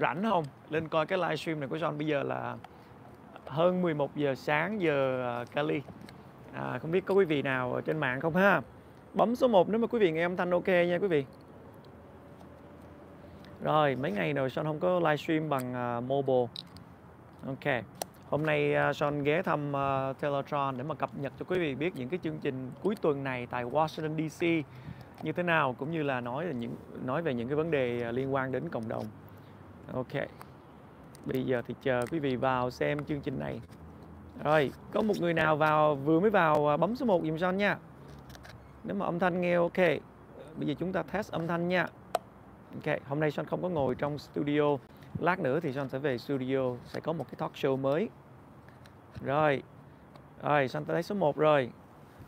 rảnh không lên coi cái livestream này của John bây giờ là hơn 11 giờ sáng giờ à, Cali à, không biết có quý vị nào trên mạng không ha bấm số 1 nếu mà quý vị nghe âm thanh ok nha quý vị rồi mấy ngày rồi John không có livestream bằng uh, mobile ok hôm nay uh, John ghé thăm uh, Teletron để mà cập nhật cho quý vị biết những cái chương trình cuối tuần này tại Washington DC như thế nào cũng như là nói về những nói về những cái vấn đề liên quan đến cộng đồng ok bây giờ thì chờ quý vị vào xem chương trình này rồi có một người nào vào vừa mới vào à, bấm số 1 dùm son nha nếu mà âm thanh nghe ok bây giờ chúng ta test âm thanh nha ok hôm nay son không có ngồi trong studio lát nữa thì son sẽ về studio sẽ có một cái talk show mới rồi rồi son thấy số 1 rồi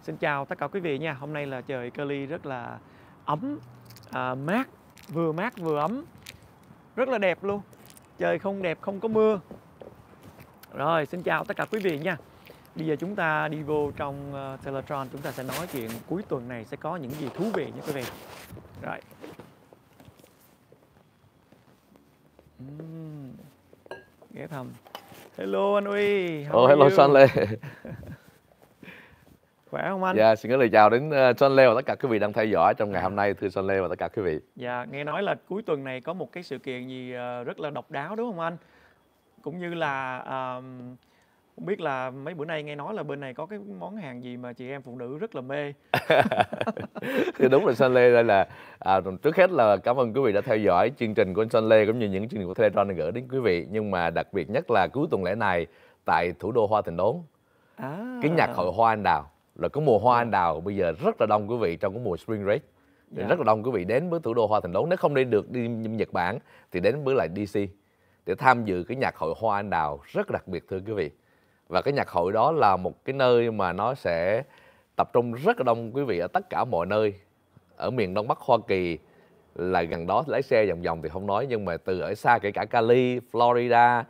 xin chào tất cả quý vị nha hôm nay là trời Cali rất là ấm à, mát vừa mát vừa ấm rất là đẹp luôn trời không đẹp không có mưa rồi xin chào tất cả quý vị nha bây giờ chúng ta đi vô trong uh, Teletron chúng ta sẽ nói chuyện cuối tuần này sẽ có những gì thú vị nha quý vị rồi ghé thăm hello anh uy oh hello Sanley khỏe không anh? Dạ, xin gửi lời chào đến ờ, John Lê và tất cả quý vị đang theo dõi trong ngày dạ. hôm nay thưa John Lê và tất cả quý vị. Dạ, nghe nói là cuối tuần này có một cái sự kiện gì ờ, rất là độc đáo đúng không anh? Cũng như là um, không biết là mấy bữa nay nghe nói là bên này có cái món hàng gì mà chị em phụ nữ rất là mê thì đúng là Sơn Lê đây là à, trước hết là cảm ơn quý vị đã theo dõi chương trình của Sơn Lê cũng như những chương trình của Teletron gửi đến quý vị nhưng mà đặc biệt nhất là cuối tuần lễ này tại thủ đô Hoa Thành Đốn à. cái nhạc hội Hoa Anh Đào là có mùa hoa dạ. anh đào bây giờ rất là đông quý vị trong cái mùa spring break dạ. rất là đông quý vị đến với thủ đô hoa thành đốn nếu không đi được đi nhật bản thì đến với lại dc để tham dự cái nhạc hội hoa anh đào rất đặc biệt thưa quý vị và cái nhạc hội đó là một cái nơi mà nó sẽ tập trung rất là đông quý vị ở tất cả mọi nơi ở miền đông bắc hoa kỳ là gần đó lái xe vòng vòng thì không nói nhưng mà từ ở xa kể cả Cali, Florida,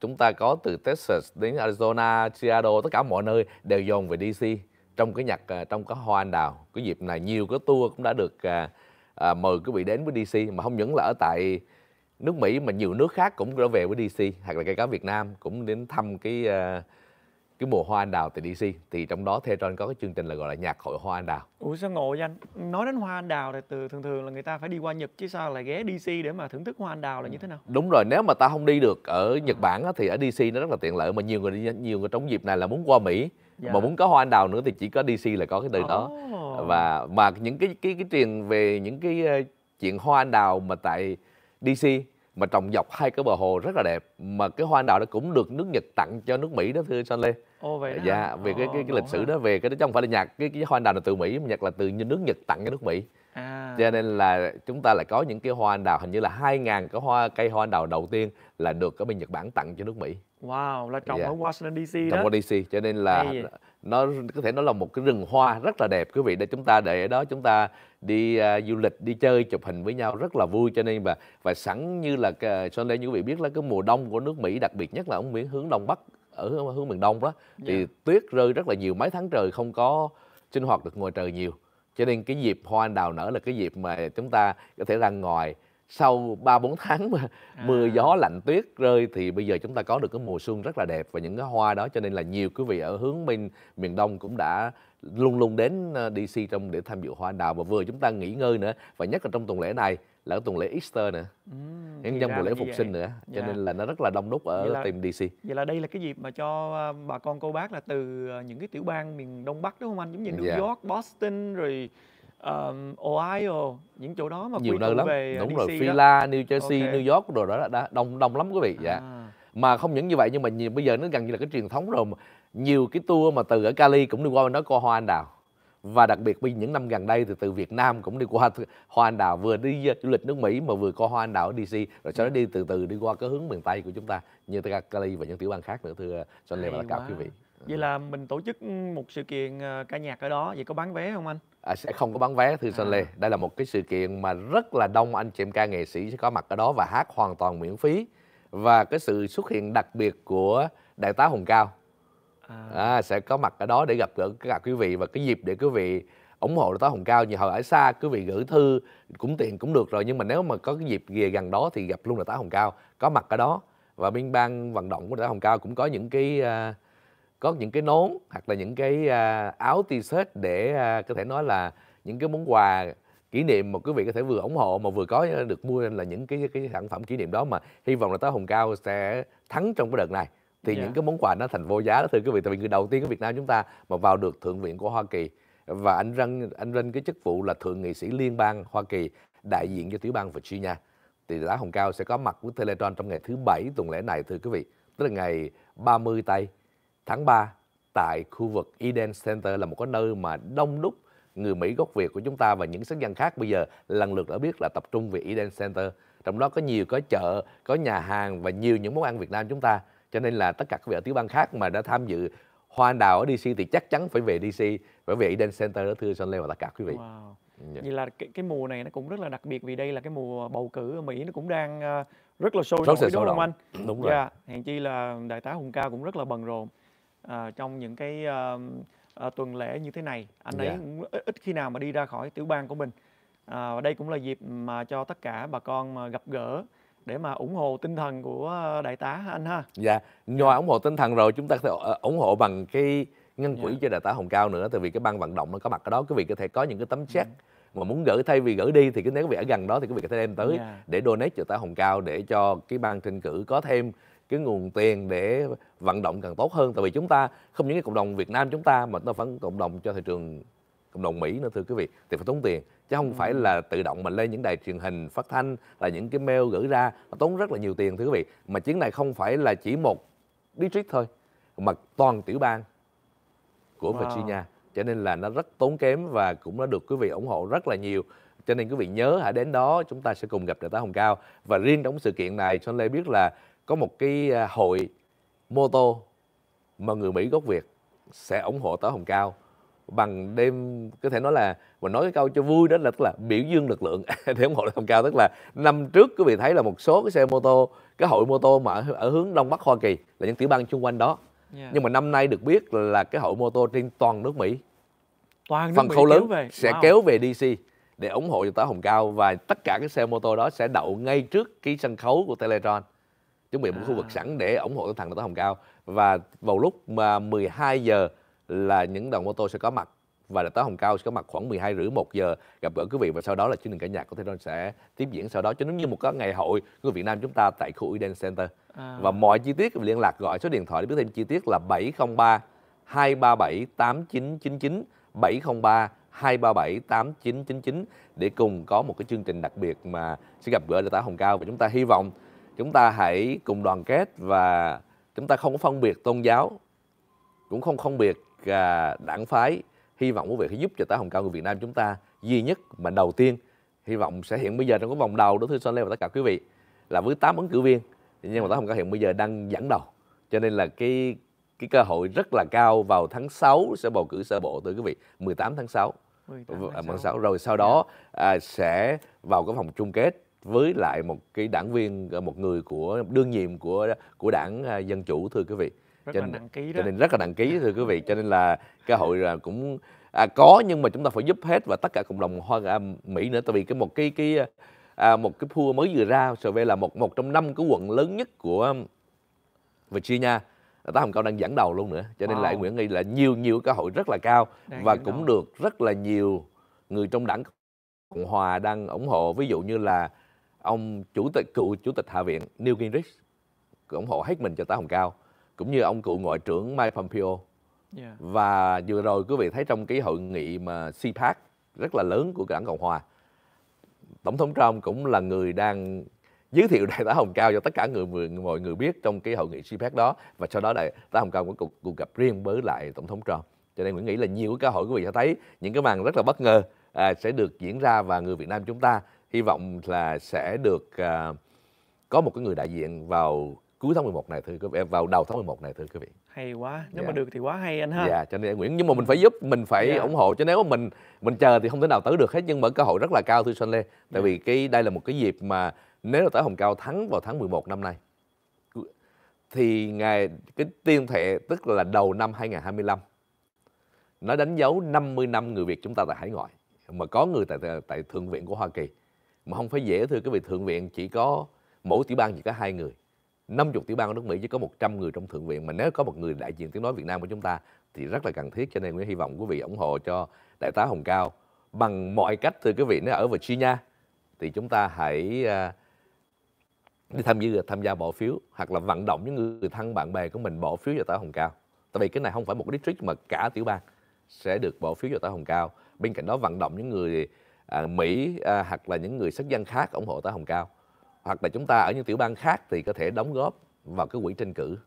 chúng ta có từ Texas đến Arizona, Seattle, tất cả mọi nơi đều dồn về DC trong cái nhạc ờ, trong cái hoa anh đào cái dịp này nhiều cái tour cũng đã được à, à, mời quý vị đến với DC mà không những là ở tại nước Mỹ mà nhiều nước khác cũng đã về với DC hoặc là kể cá Việt Nam cũng đến thăm cái à, cái mùa hoa anh đào tại DC thì trong đó Theron có cái chương trình là gọi là nhạc hội hoa anh đào. Ủa sao ngộ vậy anh? Nói đến hoa anh đào thì từ thường thường là người ta phải đi qua Nhật chứ sao lại ghé DC để mà thưởng thức hoa anh đào là như thế nào? Đúng rồi, nếu mà ta không đi được ở Nhật Bản thì ở DC nó rất là tiện lợi mà nhiều người đi, nhiều người trong dịp này là muốn qua Mỹ dạ. mà muốn có hoa anh đào nữa thì chỉ có DC là có cái từ oh. đó và mà những cái cái cái truyền về những cái ờ, chuyện hoa anh đào mà tại DC mà trồng dọc hai cái bờ hồ rất là đẹp mà cái hoa anh đào đó cũng được nước Nhật tặng cho nước Mỹ đó thưa Son Lê. Ồ vậy đó. Dạ, về cái cái, cái lịch sử đó về cái đó chứ không phải là nhạc cái, cái hoa anh đào là từ Mỹ mà nhạc là từ nước Nhật tặng cho nước Mỹ à. cho nên là chúng ta lại có những cái hoa anh đào hình như là 2.000 cái hoa cây hoa anh đào đầu tiên là được cái bên Nhật Bản tặng cho nước Mỹ wow là trồng yeah. Dạ. ở Washington DC đó trồng ở DC cho nên là nó có thể nó là một cái rừng hoa rất là đẹp quý vị để chúng ta để ở đó chúng ta đi uh, du lịch đi chơi chụp hình với nhau rất là vui cho nên và và sẵn như là cho nên như quý vị biết là cái mùa đông của nước Mỹ đặc biệt nhất là ở miền hướng đông bắc ở hướng, hướng miền đông đó yeah. thì dạ. tuyết rơi rất là nhiều mấy tháng trời không có sinh hoạt được ngoài trời nhiều cho nên cái dịp hoa anh đào nở là cái dịp mà chúng ta có thể ra ngoài sau 3 4 tháng mà à. mưa à. gió lạnh tuyết rơi thì bây giờ chúng ta có được cái mùa xuân rất là đẹp và những cái hoa đó cho nên là nhiều quý vị ở hướng bên miền Đông cũng đã luôn luôn đến ờ, DC trong để tham dự hoa anh đào và vừa chúng ta nghỉ ngơi nữa và nhất là trong tuần lễ này lẫn tuần lễ Easter nữa ừ, nhân dân tuần lễ phục vậy. sinh nữa cho dạ. nên là nó rất là đông đúc ở tìm DC vậy là đây là cái dịp mà cho ờ, bà con cô bác là từ ờ, những cái tiểu bang miền Đông Bắc đúng không anh giống như New dạ. York Boston rồi um, Ohio những chỗ đó mà nhiều nơi lắm về đúng DC rồi Phila New Jersey okay. New York rồi đó đã đông đông lắm quý vị dạ à. mà không những như vậy nhưng mà nhiều, bây giờ nó gần như là cái truyền thống rồi mà nhiều cái tour mà từ ở Cali cũng đi qua nó coi hoa anh đào và đặc biệt những năm gần đây thì từ Việt Nam cũng đi qua Hoa Anh Đào vừa đi du lịch nước Mỹ mà vừa qua Hoa Anh Đào ở DC rồi sau đó ừ. đi từ từ đi qua cái hướng miền Tây của chúng ta như Cali và những tiểu bang khác nữa thưa John Lê và các quý vị vậy là mình tổ chức một sự kiện ờ, ca nhạc ở đó vậy có bán vé không anh à, sẽ không có bán vé thưa Sơn à. Lê đây là một cái sự kiện mà rất là đông anh chị em ca nghệ sĩ sẽ có mặt ở đó và hát hoàn toàn miễn phí và cái sự xuất hiện đặc biệt của đại tá Hùng Cao à. À, sẽ có mặt ở đó để gặp gỡ các quý vị và cái dịp để quý vị ủng hộ tối hồng cao nhiều hồi ở xa quý vị gửi thư cũng tiền cũng được rồi nhưng mà nếu mà có cái dịp về gần đó thì gặp luôn là tá hồng cao có mặt ở đó và bên ban vận động của tá hồng cao cũng có những cái uh, có những cái nón hoặc là những cái uh, áo t-shirt để uh, có thể nói là những cái món quà kỷ niệm mà quý vị có thể vừa ủng hộ mà vừa có được mua là những cái cái sản phẩm kỷ niệm đó mà hy vọng là tá hồng cao sẽ thắng trong cái đợt này thì yeah. Dạ. những cái món quà nó thành vô giá đó thưa quý vị tại vì người đầu tiên của Việt Nam chúng ta mà vào được thượng viện của Hoa Kỳ và anh răng anh lên cái chức vụ là thượng nghị sĩ liên bang Hoa Kỳ đại diện cho tiểu bang Virginia thì lá hồng cao sẽ có mặt của Teletron trong ngày thứ bảy tuần lễ này thưa quý vị tức là ngày 30 tây tháng 3 tại khu vực Eden Center là một cái nơi mà đông đúc người Mỹ gốc Việt của chúng ta và những sắc dân khác bây giờ lần lượt đã biết là tập trung về Eden Center trong đó có nhiều có chợ có nhà hàng và nhiều những món ăn Việt Nam chúng ta cho nên là tất cả các vị ở tiểu bang khác mà đã tham dự hoa anh đào ở DC thì chắc chắn phải về DC phải về Eden Center đó thưa Sơn Lê và tất cả quý vị wow. Yeah. Dạ. Vậy là cái, cái mùa này nó cũng rất là đặc biệt vì đây là cái mùa bầu cử ở Mỹ nó cũng đang uh, rất là sôi nổi đúng không động. anh? Đúng rồi. Yeah. Dạ, hèn chi là đại tá Hùng Cao cũng rất là bận rộn uh, trong những cái uh, uh, tuần lễ như thế này. Anh ấy dạ. cũng ít, ít khi nào mà đi ra khỏi tiểu bang của mình. Uh, và đây cũng là dịp mà cho tất cả bà con mà gặp gỡ để mà ủng hộ tinh thần của ờ, đại tá anh ha dạ ngoài dạ. ủng hộ tinh thần rồi chúng ta sẽ ờ, ủng hộ bằng cái ngân quỹ yeah. Dạ. cho đại tá hồng cao nữa tại vì cái ban vận động nó có mặt ở đó quý vị có thể có những cái tấm ừ. check yeah mà muốn gửi thay vì gửi đi thì cái nếu quý vị ở gần đó thì quý vị có thể đem tới yeah. Dạ. để donate cho tá Hồng Cao để cho cái ban tranh cử có thêm cái nguồn tiền để vận động càng tốt hơn tại vì chúng ta không những cái cộng đồng Việt Nam chúng ta mà nó vẫn cộng đồng cho thị trường cộng đồng Mỹ nữa thưa quý vị thì phải tốn tiền chứ không ừ. phải là tự động mình lên những đài truyền hình phát thanh là những cái mail gửi ra nó tốn rất là nhiều tiền thưa quý vị mà chuyến này không phải là chỉ một district thôi mà toàn tiểu bang của wow. Virginia cho nên là nó rất tốn kém và cũng đã được quý vị ủng hộ rất là nhiều cho nên quý vị nhớ hãy đến đó chúng ta sẽ cùng gặp đại tá Hồng Cao và riêng trong sự kiện này Sơn Lê biết là có một cái à, hội mô tô mà người Mỹ gốc Việt sẽ ủng hộ tá Hồng Cao bằng đêm có thể nói là mình nói cái câu cho vui đó là tức là biểu dương lực lượng để ủng hộ đồng cao tức là năm trước quý vị thấy là một số cái xe mô tô cái hội mô tô mà ở, ở hướng đông bắc hoa kỳ là những tiểu bang xung quanh đó yeah. nhưng mà năm nay được biết là cái hội mô tô trên toàn nước mỹ toàn nước phần khâu lớn về. sẽ wow. kéo về dc để ủng hộ cho tá hồng cao và tất cả cái xe mô tô đó sẽ đậu ngay trước cái sân khấu của teletron chuẩn bị một à. khu vực à. sẵn để ủng hộ thằng tá hồng cao và vào lúc mà 12 giờ là những đoàn mô tô sẽ có mặt và là tới Hồng Cao sẽ có mặt khoảng 12 rưỡi 1 giờ gặp gỡ quý vị và sau đó là chương trình cả nhạc của Thế Đôn sẽ tiếp diễn sau đó cho nó như một cái ngày hội của Việt Nam chúng ta tại khu Eden Center. À. Và mọi chi tiết liên lạc gọi số điện thoại để biết thêm chi tiết là 703 237 8999 703 237 8999 để cùng có một cái chương trình đặc biệt mà sẽ gặp gỡ tại Hồng Cao và chúng ta hy vọng chúng ta hãy cùng đoàn kết và chúng ta không có phân biệt tôn giáo cũng không không biệt À, đảng phái hy vọng của việc giúp cho tả hồng cao người Việt Nam chúng ta duy nhất mà đầu tiên hy vọng sẽ hiện bây giờ trong cái vòng đầu đối với Son Lê và tất cả quý vị là với tám ứng cử viên nhưng mà tả hồng cao hiện bây giờ đang dẫn đầu cho nên là cái cái cơ hội rất là cao vào tháng 6 sẽ bầu cử sơ bộ tới quý vị 18 tháng 6 18 vâng, tháng 6 rồi sau đó à, sẽ vào cái vòng chung kết với lại một cái đảng viên một người của đương nhiệm của của đảng à, dân chủ thưa quý vị rất cho nên, là nặng ký đó. cho nên rất là nặng ký thưa quý vị cho nên là cơ hội là cũng à, có nhưng mà chúng ta phải giúp hết và tất cả cộng đồng hoa cả à, mỹ nữa tại vì cái một cái cái à, một cái pool mới vừa ra so về là một một trong năm cái quận lớn nhất của Virginia tá hồng cao đang dẫn đầu luôn nữa cho nên wow. lại nguyễn nghi là nhiều nhiều cơ hội rất là cao đang và cũng đầu. được rất là nhiều người trong đảng cộng hòa đang ủng hộ ví dụ như là ông chủ tịch cựu chủ tịch hạ viện Newt Gingrich ủng hộ hết mình cho tá hồng cao cũng như ông cựu ngoại trưởng Mike Pompeo yeah. Dạ. và vừa rồi quý vị thấy trong cái hội nghị mà CPAC rất là lớn của đảng Cộng hòa tổng thống Trump cũng là người đang giới thiệu đại tá Hồng Cao cho tất cả người mọi người biết trong cái hội nghị CPAC đó và sau đó đại tá Hồng Cao có cuộc cuộc gặp riêng với lại tổng thống Trump cho nên Nguyễn nghĩ là nhiều cái cơ hội quý vị sẽ thấy những cái màn rất là bất ngờ à, sẽ được diễn ra và người Việt Nam chúng ta hy vọng là sẽ được à, có một cái người đại diện vào cuối tháng 11 này thưa quý vị vào đầu tháng 11 này thưa quý vị hay quá nếu yeah. mà dạ. được thì quá hay anh ha dạ yeah, cho nên Nguyễn nhưng mà mình phải giúp mình phải yeah. Dạ. ủng hộ cho nếu mà mình mình chờ thì không thể nào tới được hết nhưng mà cơ hội rất là cao thưa Sơn Lê tại yeah. Dạ. vì cái đây là một cái dịp mà nếu là tới Hồng Cao thắng vào tháng 11 năm nay thì ngày cái tiên thệ tức là đầu năm 2025 nó đánh dấu 50 năm người Việt chúng ta tại hải ngoại mà có người tại tại thượng viện của Hoa Kỳ mà không phải dễ thưa quý vị thượng viện chỉ có mỗi tiểu bang chỉ có hai người 50 tiểu bang của nước Mỹ chỉ có 100 người trong Thượng viện mà nếu có một người đại diện tiếng nói Việt Nam của chúng ta thì rất là cần thiết cho nên Nguyễn hy vọng quý vị ủng hộ cho Đại tá Hồng Cao bằng mọi cách từ quý vị nếu ở Virginia thì chúng ta hãy à, đi tham dự tham gia bỏ phiếu hoặc là vận động những người thân bạn bè của mình bỏ phiếu cho tá Hồng Cao. Tại vì cái này không phải một cái district mà cả tiểu bang sẽ được bỏ phiếu cho tá Hồng Cao. Bên cạnh đó vận động những người à, Mỹ à, hoặc là những người sắc dân khác ủng hộ tá Hồng Cao hoặc là chúng ta ở những tiểu bang khác thì có thể đóng góp vào cái quỹ tranh cử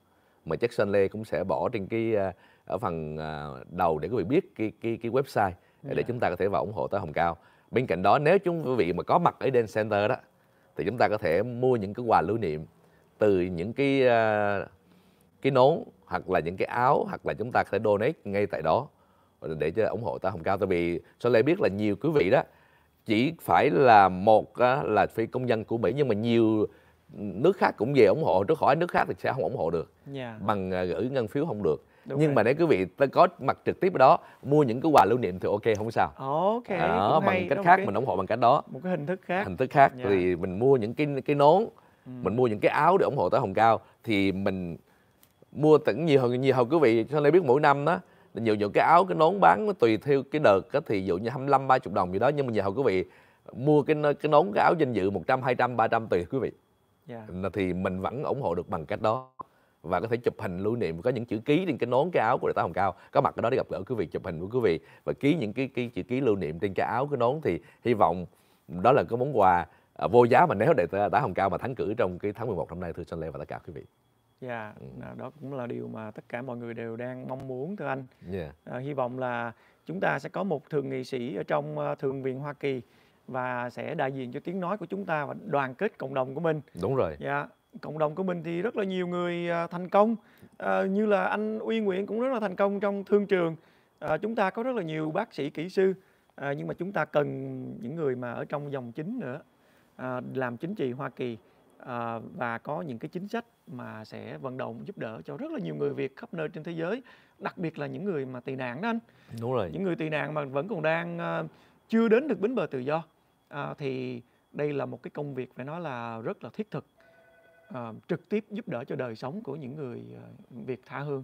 mà chắc Jackson Lê cũng sẽ bỏ trên cái ờ, ở phần ờ, đầu để quý vị biết cái cái cái website để yeah. Dạ. chúng ta có thể vào ủng hộ tới Hồng Cao. Bên cạnh đó nếu chúng quý vị mà có mặt ở Den Center đó thì chúng ta có thể mua những cái quà lưu niệm từ những cái ờ, cái nón hoặc là những cái áo hoặc là chúng ta có thể donate ngay tại đó để cho ủng hộ tới Hồng Cao tại vì Sơn Lê biết là nhiều quý vị đó chỉ phải là một là phi công dân của Mỹ nhưng mà nhiều nước khác cũng về ủng hộ trước khỏi nước khác thì sẽ không ủng hộ được yeah. Dạ. bằng à, gửi ngân phiếu không được Đúng nhưng rồi. mà nếu quý vị ta có mặt trực tiếp ở đó mua những cái quà lưu niệm thì ok không sao ok đó, bằng hay. cách đó khác cái... mình ủng hộ bằng cách đó một cái hình thức khác hình thức khác yeah. Dạ. thì mình mua những cái cái nón ừ. mình mua những cái áo để ủng hộ tới hồng cao thì mình mua tận nhiều hơn nhiều hơn quý vị cho nên biết mỗi năm đó nhiều những cái áo cái nón bán nó tùy theo cái đợt á, thì dụ như 25 30 đồng gì đó nhưng mà giờ quý vị mua cái cái nón cái áo danh dự 100 200 300 tùy quý vị. Yeah. Dạ. thì mình vẫn ủng hộ được bằng cách đó và có thể chụp hình lưu niệm có những chữ ký trên cái nón cái áo của đại tá Hồng Cao có mặt ở đó để gặp gỡ quý vị chụp hình của quý vị và ký những cái, cái chữ ký lưu niệm trên cái áo cái nón thì hy vọng đó là cái món quà à, vô giá mà nếu đại tá Hồng Cao mà thắng cử trong cái tháng 11 năm nay thưa Sơn Lê và tất cả quý vị Dạ, yeah, ừ. à, đó cũng là điều mà tất cả mọi người đều đang mong muốn thưa anh. Yeah. Dạ. À, hy vọng là chúng ta sẽ có một thượng nghị sĩ ở trong ờ, Thượng viện Hoa Kỳ và sẽ đại diện cho tiếng nói của chúng ta và đoàn kết cộng đồng của mình. Đúng rồi. Dạ, yeah. cộng đồng của mình thì rất là nhiều người ờ, thành công, à, như là anh Uy Nguyễn cũng rất là thành công trong thương trường. À, chúng ta có rất là nhiều bác sĩ, kỹ sư, à, nhưng mà chúng ta cần những người mà ở trong dòng chính nữa à, làm chính trị Hoa Kỳ Ờ, và có những cái chính sách mà sẽ vận động giúp đỡ cho rất là nhiều người Việt khắp nơi trên thế giới đặc biệt là những người mà tị nạn đó anh đúng rồi những người tị nạn mà vẫn còn đang ờ, chưa đến được bến bờ tự do ờ, thì đây là một cái công việc phải nói là rất là thiết thực trực tiếp giúp đỡ cho đời sống của những người Việt tha hương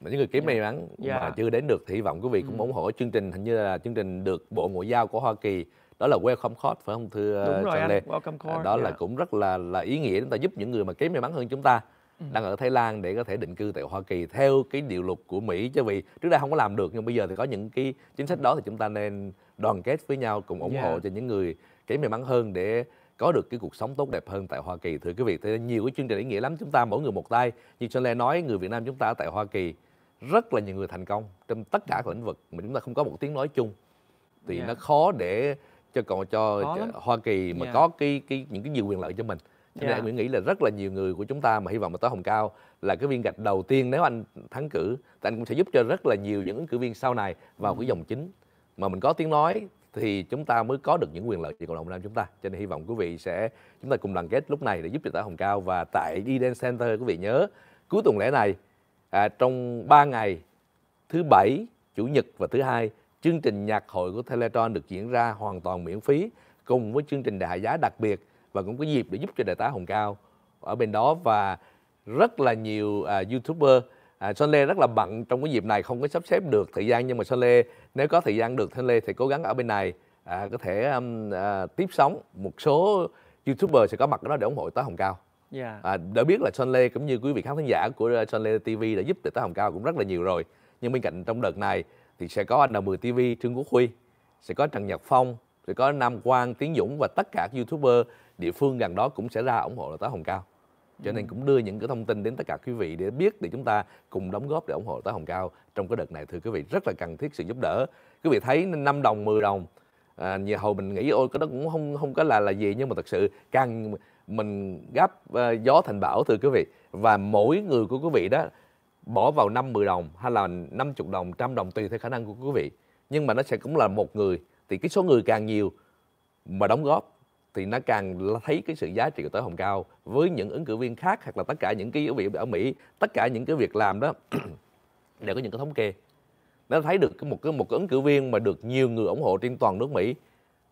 những người kiếm may dạ. mắn dạ. mà chưa đến được thì hy vọng quý vị cũng ừ. ủng hộ chương trình hình như là chương trình được bộ ngoại giao của Hoa Kỳ đó là welcome call phải không thưa Đúng rồi, Trần Welcome call. Đó yeah. là dạ. cũng rất là là ý nghĩa chúng ta giúp những người mà kém may mắn hơn chúng ta ừ. đang ở Thái Lan để có thể định cư tại Hoa Kỳ theo cái điều luật của Mỹ chứ vì trước đây không có làm được nhưng bây giờ thì có những cái chính sách đó thì chúng ta nên đoàn kết với nhau cùng ủng yeah. Dạ. hộ cho những người kém may mắn hơn để có được cái cuộc sống tốt đẹp hơn tại Hoa Kỳ thưa quý vị thế nhiều cái chương trình ý nghĩa lắm chúng ta mỗi người một tay như Trần Lê nói người Việt Nam chúng ta tại Hoa Kỳ rất là nhiều người thành công trong tất cả các lĩnh vực mà chúng ta không có một tiếng nói chung thì yeah. Dạ. nó khó để cho còn cho Hoa Kỳ mà yeah. Dạ. có cái cái những cái nhiều quyền lợi cho mình cho nên yeah. Dạ. Nguyễn nghĩ là rất là nhiều người của chúng ta mà hy vọng mà tới Hồng Cao là cái viên gạch đầu tiên nếu anh thắng cử thì anh cũng sẽ giúp cho rất là nhiều những ứng cử viên sau này vào cái dòng ừ. chính mà mình có tiếng nói thì chúng ta mới có được những quyền lợi cho cộng đồng Nam chúng ta. Cho nên hy vọng quý vị sẽ chúng ta cùng đoàn kết lúc này để giúp cho xã Hồng Cao và tại Eden Center quý vị nhớ cuối tuần lễ này à, trong 3 ngày thứ bảy, chủ nhật và thứ hai chương trình nhạc hội của Teletron được diễn ra hoàn toàn miễn phí cùng với chương trình đại giá đặc biệt và cũng có dịp để giúp cho đại tá Hồng Cao ở bên đó và rất là nhiều à, youtuber à, Sơn Lê rất là bận trong cái dịp này không có sắp xếp được thời gian nhưng mà Son Lê nếu có thời gian được Son Lê thì cố gắng ở bên này à, có thể um, à, tiếp sóng một số youtuber sẽ có mặt ở đó để ủng hộ tá Hồng Cao. Yeah. Dạ. À, đã biết là Son Lê cũng như quý vị khán thính giả của Son Lê TV đã giúp tá Hồng Cao cũng rất là nhiều rồi nhưng bên cạnh trong đợt này thì sẽ có N10 TV Trương Quốc Huy, sẽ có Trần Nhật Phong, sẽ có Nam Quang, Tiến Dũng và tất cả các YouTuber địa phương gần đó cũng sẽ ra ủng hộ Đại tá Hồng Cao. Cho nên cũng đưa những cái thông tin đến tất cả quý vị để biết để chúng ta cùng đóng góp để ủng hộ Đại tá Hồng Cao trong cái đợt này thưa quý vị rất là cần thiết sự giúp đỡ. Quý vị thấy 5 đồng 10 đồng à, nhà hồi mình nghĩ ôi cái đó cũng không không có là là gì nhưng mà thật sự càng mình gấp uh, ờ, gió thành bão thưa quý vị và mỗi người của quý vị đó bỏ vào 5 10 đồng hay là 50 đồng, trăm đồng tùy theo khả năng của quý vị. Nhưng mà nó sẽ cũng là một người thì cái số người càng nhiều mà đóng góp thì nó càng thấy cái sự giá trị của tới hồng cao với những ứng cử viên khác hoặc là tất cả những cái quý vị ở Mỹ tất cả những cái việc làm đó đều có những cái thống kê nó thấy được cái một cái một cái ứng cử viên mà được nhiều người ủng hộ trên toàn nước Mỹ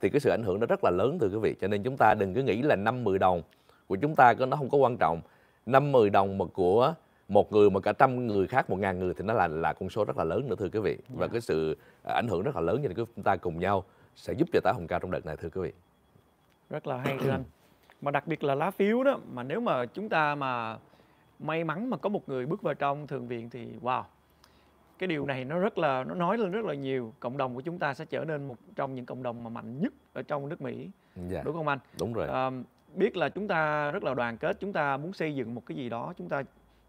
thì cái sự ảnh hưởng nó rất là lớn từ quý vị cho nên chúng ta đừng cứ nghĩ là năm 10 đồng của chúng ta nó không có quan trọng năm 10 đồng mà của một người mà cả trăm người khác một ngàn người thì nó là là con số rất là lớn nữa thưa quý vị và dạ. cái sự à, ảnh hưởng rất là lớn cho nên chúng ta cùng nhau sẽ giúp cho táo hồng cao trong đợt này thưa quý vị rất là hay thưa anh mà đặc biệt là lá phiếu đó mà nếu mà chúng ta mà may mắn mà có một người bước vào trong thượng viện thì wow cái điều này nó rất là nó nói lên rất là nhiều cộng đồng của chúng ta sẽ trở nên một trong những cộng đồng mà mạnh nhất ở trong nước Mỹ dạ. đúng không anh đúng rồi à, biết là chúng ta rất là đoàn kết chúng ta muốn xây dựng một cái gì đó chúng ta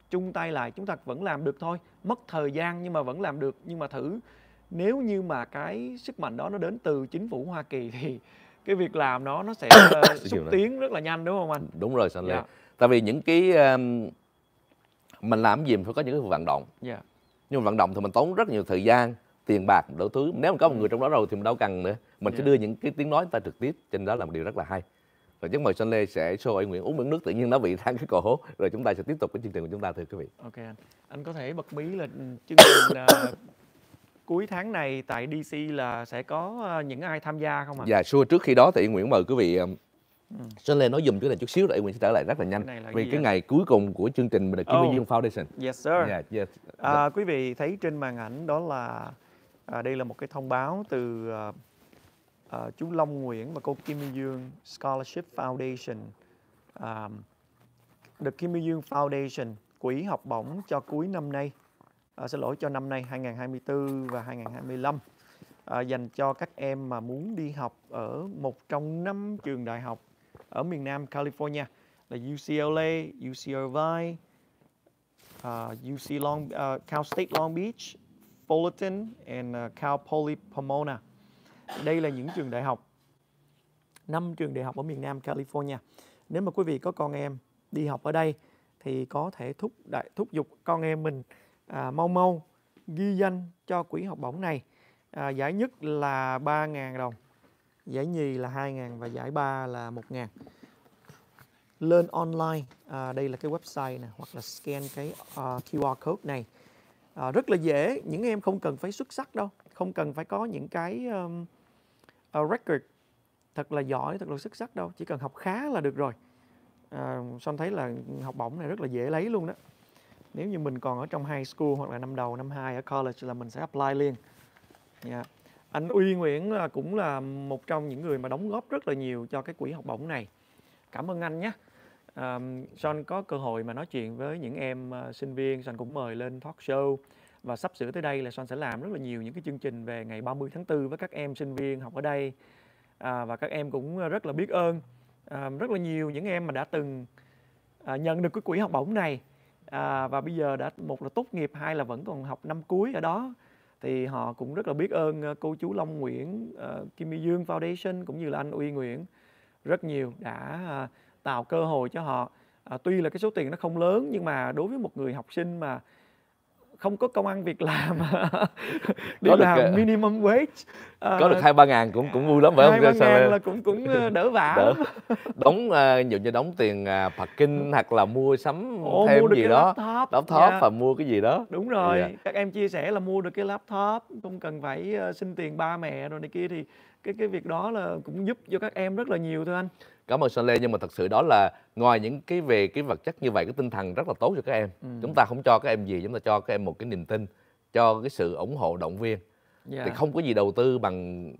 chung tay lại chúng ta vẫn làm được thôi mất thời gian nhưng mà vẫn làm được nhưng mà thử nếu như mà cái sức mạnh đó nó đến từ chính phủ Hoa Kỳ thì cái việc làm đó nó sẽ uh, xúc tiến rất là nhanh đúng không anh đúng rồi Sanley yeah. Dạ. tại vì những cái um, mình làm gì mình phải có những cái vận động yeah. Dạ. nhưng mà vận động thì mình tốn rất nhiều thời gian tiền bạc đủ thứ nếu mình có một người trong đó rồi thì mình đâu cần nữa mình yeah. Dạ. sẽ đưa những cái tiếng nói người ta trực tiếp trên đó là một điều rất là hay và chắc mời Sơn Lê sẽ show anh Nguyễn uống miếng nước tự nhiên nó bị than cái cổ rồi chúng ta sẽ tiếp tục cái chương trình của chúng ta thưa quý vị. Ok anh, anh có thể bật mí là chương trình à, cuối tháng này tại DC là sẽ có à, những ai tham gia không ạ? À? Dạ, xưa trước khi đó thì anh Nguyễn mời quý vị à, Ừ. Sơn Lê nói dùm cái này chút xíu rồi Nguyễn sẽ trở lại rất là nhanh là Vì cái vậy? ngày cuối cùng của chương trình mình là Kim oh. Vision Foundation Yes sir yeah, dạ, yes. À, Quý vị thấy trên màn ảnh đó là à, Đây là một cái thông báo từ uh, uh, chú Long Nguyễn và cô Kim Minh Dương Scholarship Foundation um, được Kim Minh Dương Foundation quỹ học bổng cho cuối năm nay uh, xin lỗi cho năm nay 2024 và 2025 à, ờ, dành cho các em mà muốn đi học ở một trong năm trường đại học ở miền Nam California là UCLA, UC Irvine, uh, UC Long, uh, Cal State Long Beach, Fullerton and uh, Cal Poly Pomona đây là những trường đại học năm trường đại học ở miền Nam California nếu mà quý vị có con em đi học ở đây thì có thể thúc đại thúc giục con em mình à, mau mau ghi danh cho quỹ học bổng này à, giải nhất là 3.000 đồng giải nhì là 2.000 và giải ba là 1.000 lên online à, đây là cái website này hoặc là scan cái uh, QR code này à, rất là dễ những em không cần phải xuất sắc đâu không cần phải có những cái um, uh, record thật là giỏi thật là xuất sắc đâu chỉ cần học khá là được rồi à, son thấy là học bổng này rất là dễ lấy luôn đó nếu như mình còn ở trong high school hoặc là năm đầu năm hai ở college là mình sẽ apply liền yeah. Dạ. anh Uy Nguyễn là cũng là một trong những người mà đóng góp rất là nhiều cho cái quỹ học bổng này cảm ơn anh nhé um, à, Son có cơ hội mà nói chuyện với những em uh, sinh viên Son cũng mời lên talk show và sắp sửa tới đây là Son sẽ làm rất là nhiều những cái chương trình về ngày 30 tháng 4 với các em sinh viên học ở đây à, và các em cũng rất là biết ơn à, rất là nhiều những em mà đã từng à, nhận được cái quỹ học bổng này à, và bây giờ đã một là tốt nghiệp hai là vẫn còn học năm cuối ở đó thì họ cũng rất là biết ơn ờ, cô chú Long Nguyễn, uh, Kim My Dương Foundation cũng như là anh Uy Nguyễn rất nhiều đã uh, tạo cơ hội cho họ. Uh, tuy là cái số tiền nó không lớn nhưng mà đối với một người học sinh mà không có công ăn việc làm đi đó làm cái... minimum wage có được ờ, hai ba ngàn cũng cũng vui lắm phải không? Hai ba ngàn là cũng cũng ờ, đỡ vả. Đỡ. Đóng ờ, ví dụ như đóng tiền parking à, hoặc là mua sắm Ồ, thêm mua được gì cái đó, laptop, thóp yeah. Dạ. và mua cái gì đó. Đúng dạ. rồi. Yeah. Các em chia sẻ là mua được cái laptop, không cần phải xin tiền ba mẹ rồi này kia thì cái cái việc đó là cũng giúp cho các em rất là nhiều thôi anh cảm ơn Sơn Lê nhưng mà thật sự đó là ngoài những cái về cái vật chất như vậy cái tinh thần rất là tốt cho các em ừ. chúng ta không cho các em gì chúng ta cho các em một cái niềm tin cho cái sự ủng hộ động viên yeah. Dạ. thì không có gì đầu tư bằng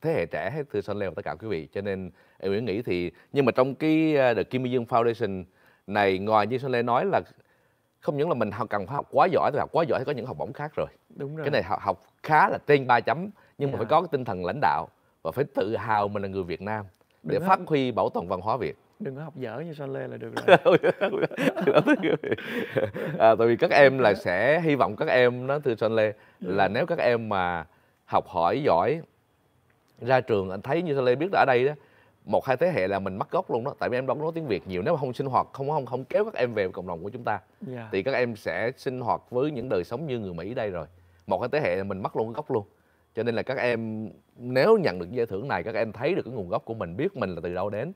thế hệ trẻ hết từ Sun Lê và tất cả quý vị cho nên em Nguyễn nghĩ thì nhưng mà trong cái ờ, The Kim Mi Dương Foundation này ngoài như Sun Lê nói là không những là mình học cần phải học quá giỏi thì học quá giỏi thì có những học bổng khác rồi đúng rồi cái này học, học khá là trên 3 chấm nhưng yeah. mà dạ. phải có cái tinh thần lãnh đạo và phải tự hào mình là người Việt Nam để Đúng phát huy bảo tồn văn hóa Việt đừng có học dở như Son Lê là được rồi à, tại vì các em là sẽ hy vọng các em nó thưa Son Lê là dạ. nếu các em mà học hỏi giỏi ra trường anh thấy như lê biết là ở đây đó một hai thế hệ là mình mất gốc luôn đó tại vì em đâu có nói tiếng việt nhiều nếu mà không sinh hoạt không không không kéo các em về cộng đồng của chúng ta yeah. Dạ. thì các em sẽ sinh hoạt với những đời sống như người mỹ đây rồi một cái thế hệ là mình mất luôn gốc luôn cho nên là các em nếu nhận được giải thưởng này các em thấy được cái nguồn gốc của mình biết mình là từ đâu đến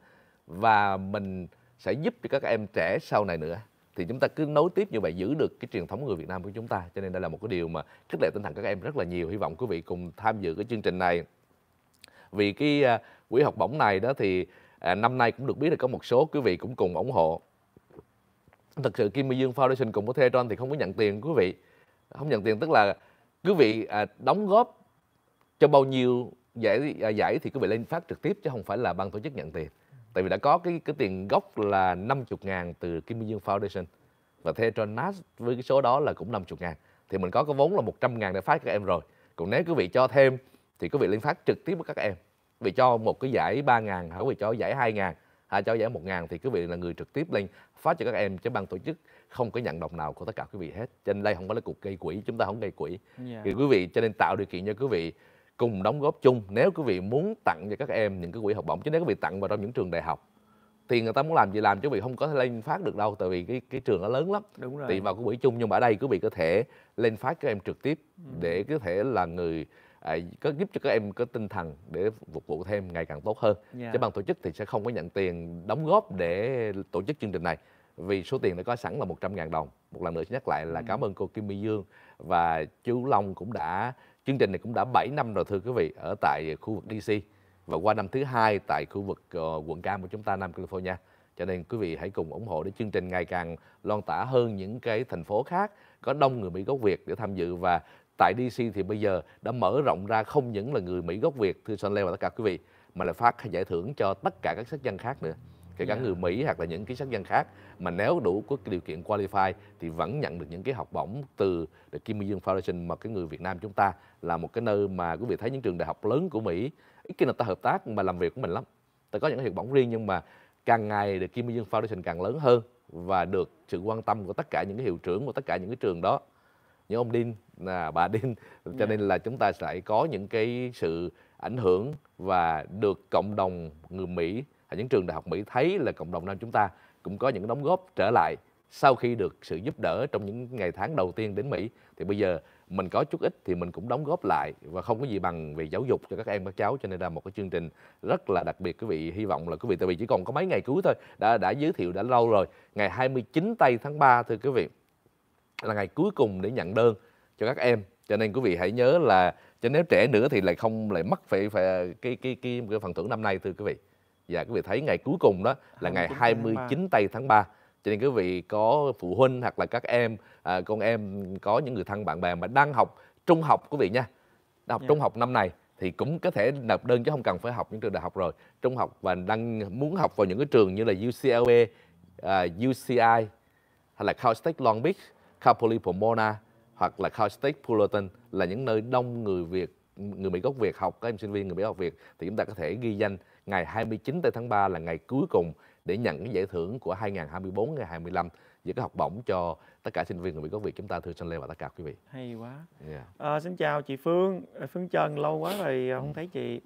và mình sẽ giúp cho các em trẻ sau này nữa thì chúng ta cứ nối tiếp như vậy giữ được cái truyền thống người Việt Nam của chúng ta cho nên đây là một cái điều mà khích lệ tinh thần các em rất là nhiều hy vọng quý vị cùng tham dự cái chương trình này vì cái à, quỹ học bổng này đó thì à, năm nay cũng được biết là có một số quý vị cũng cùng ủng hộ thật sự Kim My Dương Foundation cùng với Theatron thì không có nhận tiền quý vị không nhận tiền tức là quý vị à, đóng góp cho bao nhiêu giải à, giải thì quý vị lên phát trực tiếp chứ không phải là ban tổ chức nhận tiền tại vì đã có cái cái tiền gốc là 50 ngàn từ Kim Minh Dương Foundation và theo trên Nas với cái số đó là cũng 50 ngàn thì mình có cái vốn là 100 ngàn để phát các em rồi còn nếu quý vị cho thêm thì quý vị liên phát trực tiếp với các em vì cho một cái giải 3 ngàn hoặc vì cho giải 2 ngàn hay cho giải 1 ngàn thì quý vị là người trực tiếp lên phát cho các em chứ ban tổ chức không có nhận đồng nào của tất cả quý vị hết trên đây không có là cuộc gây quỹ chúng ta không gây quỹ yeah. Dạ. thì quý vị cho nên tạo điều kiện cho quý vị cùng đóng góp chung nếu quý vị muốn tặng cho các em những cái quỹ học bổng chứ nếu quý vị tặng vào trong những trường đại học thì người ta muốn làm gì làm chứ quý vị không có thể lên phát được đâu tại vì cái cái trường nó lớn lắm đúng rồi thì vào cái quỹ chung nhưng mà ở đây quý vị có thể lên phát các em trực tiếp ừ. để có thể là người à, có giúp cho các em có tinh thần để phục vụ thêm ngày càng tốt hơn yeah. Dạ. chứ ban tổ chức thì sẽ không có nhận tiền đóng góp để tổ chức chương trình này vì số tiền đã có sẵn là 100 000 đồng một lần nữa nhắc lại là ừ. cảm ơn cô Kim My Dương và chú Long cũng đã Chương trình này cũng đã 7 năm rồi thưa quý vị ở tại khu vực DC và qua năm thứ hai tại khu vực uh, quận cam của chúng ta Nam California. Cho nên quý vị hãy cùng ủng hộ để chương trình ngày càng loan tả hơn những cái thành phố khác có đông người Mỹ gốc Việt để tham dự và tại DC thì bây giờ đã mở rộng ra không những là người Mỹ gốc Việt thưa Son Lê và tất cả quý vị mà lại phát giải thưởng cho tất cả các sắc dân khác nữa kể cả yeah. Dạ. người Mỹ hoặc là những cái sắc dân khác mà nếu đủ có điều kiện qualify thì vẫn nhận được những cái học bổng từ The Kim Dương Foundation mà cái người Việt Nam chúng ta là một cái nơi mà quý vị thấy những trường đại học lớn của Mỹ ít khi nào ta hợp tác mà làm việc của mình lắm ta có những cái học bổng riêng nhưng mà càng ngày The Kim Dương Foundation càng lớn hơn và được sự quan tâm của tất cả những cái hiệu trưởng của tất cả những cái trường đó như ông Đinh là bà Đinh cho yeah. Dạ. nên là chúng ta sẽ có những cái sự ảnh hưởng và được cộng đồng người Mỹ những trường đại học Mỹ thấy là cộng đồng Nam chúng ta cũng có những đóng góp trở lại sau khi được sự giúp đỡ trong những ngày tháng đầu tiên đến Mỹ thì bây giờ mình có chút ít thì mình cũng đóng góp lại và không có gì bằng về giáo dục cho các em các cháu cho nên là một cái chương trình rất là đặc biệt quý vị hy vọng là quý vị tại vì chỉ còn có mấy ngày cuối thôi đã đã giới thiệu đã lâu rồi ngày 29 tây tháng 3 thưa quý vị là ngày cuối cùng để nhận đơn cho các em cho nên quý vị hãy nhớ là cho nếu trẻ nữa thì lại không lại mất phải phải cái cái cái, cái phần thưởng năm nay thưa quý vị và quý vị thấy ngày cuối cùng đó là ngày 29 tây tháng 3 cho nên quý vị có phụ huynh hoặc là các em à, con em có những người thân bạn bè mà đang học trung học quý vị nha đang học yeah. Dạ. trung học năm này thì cũng có thể nộp đơn chứ không cần phải học những trường đại học rồi trung học và đang muốn học vào những cái trường như là UCLA, uh, à, UCI hay là Cal State Long Beach, Cal Poly Pomona hoặc là Cal State Fullerton là những nơi đông người Việt người Mỹ gốc Việt học các em sinh viên người Mỹ học Việt thì chúng ta có thể ghi danh ngày 29 tới tháng 3 là ngày cuối cùng để nhận cái giải thưởng của 2024 ngày 25 với cái học bổng cho tất cả sinh viên người Mỹ gốc Việt chúng ta thưa Sơn Lê và tất cả quý vị. Hay quá. Yeah. À, xin chào chị Phương, Phương Trần lâu quá rồi à, không ừ. thấy chị.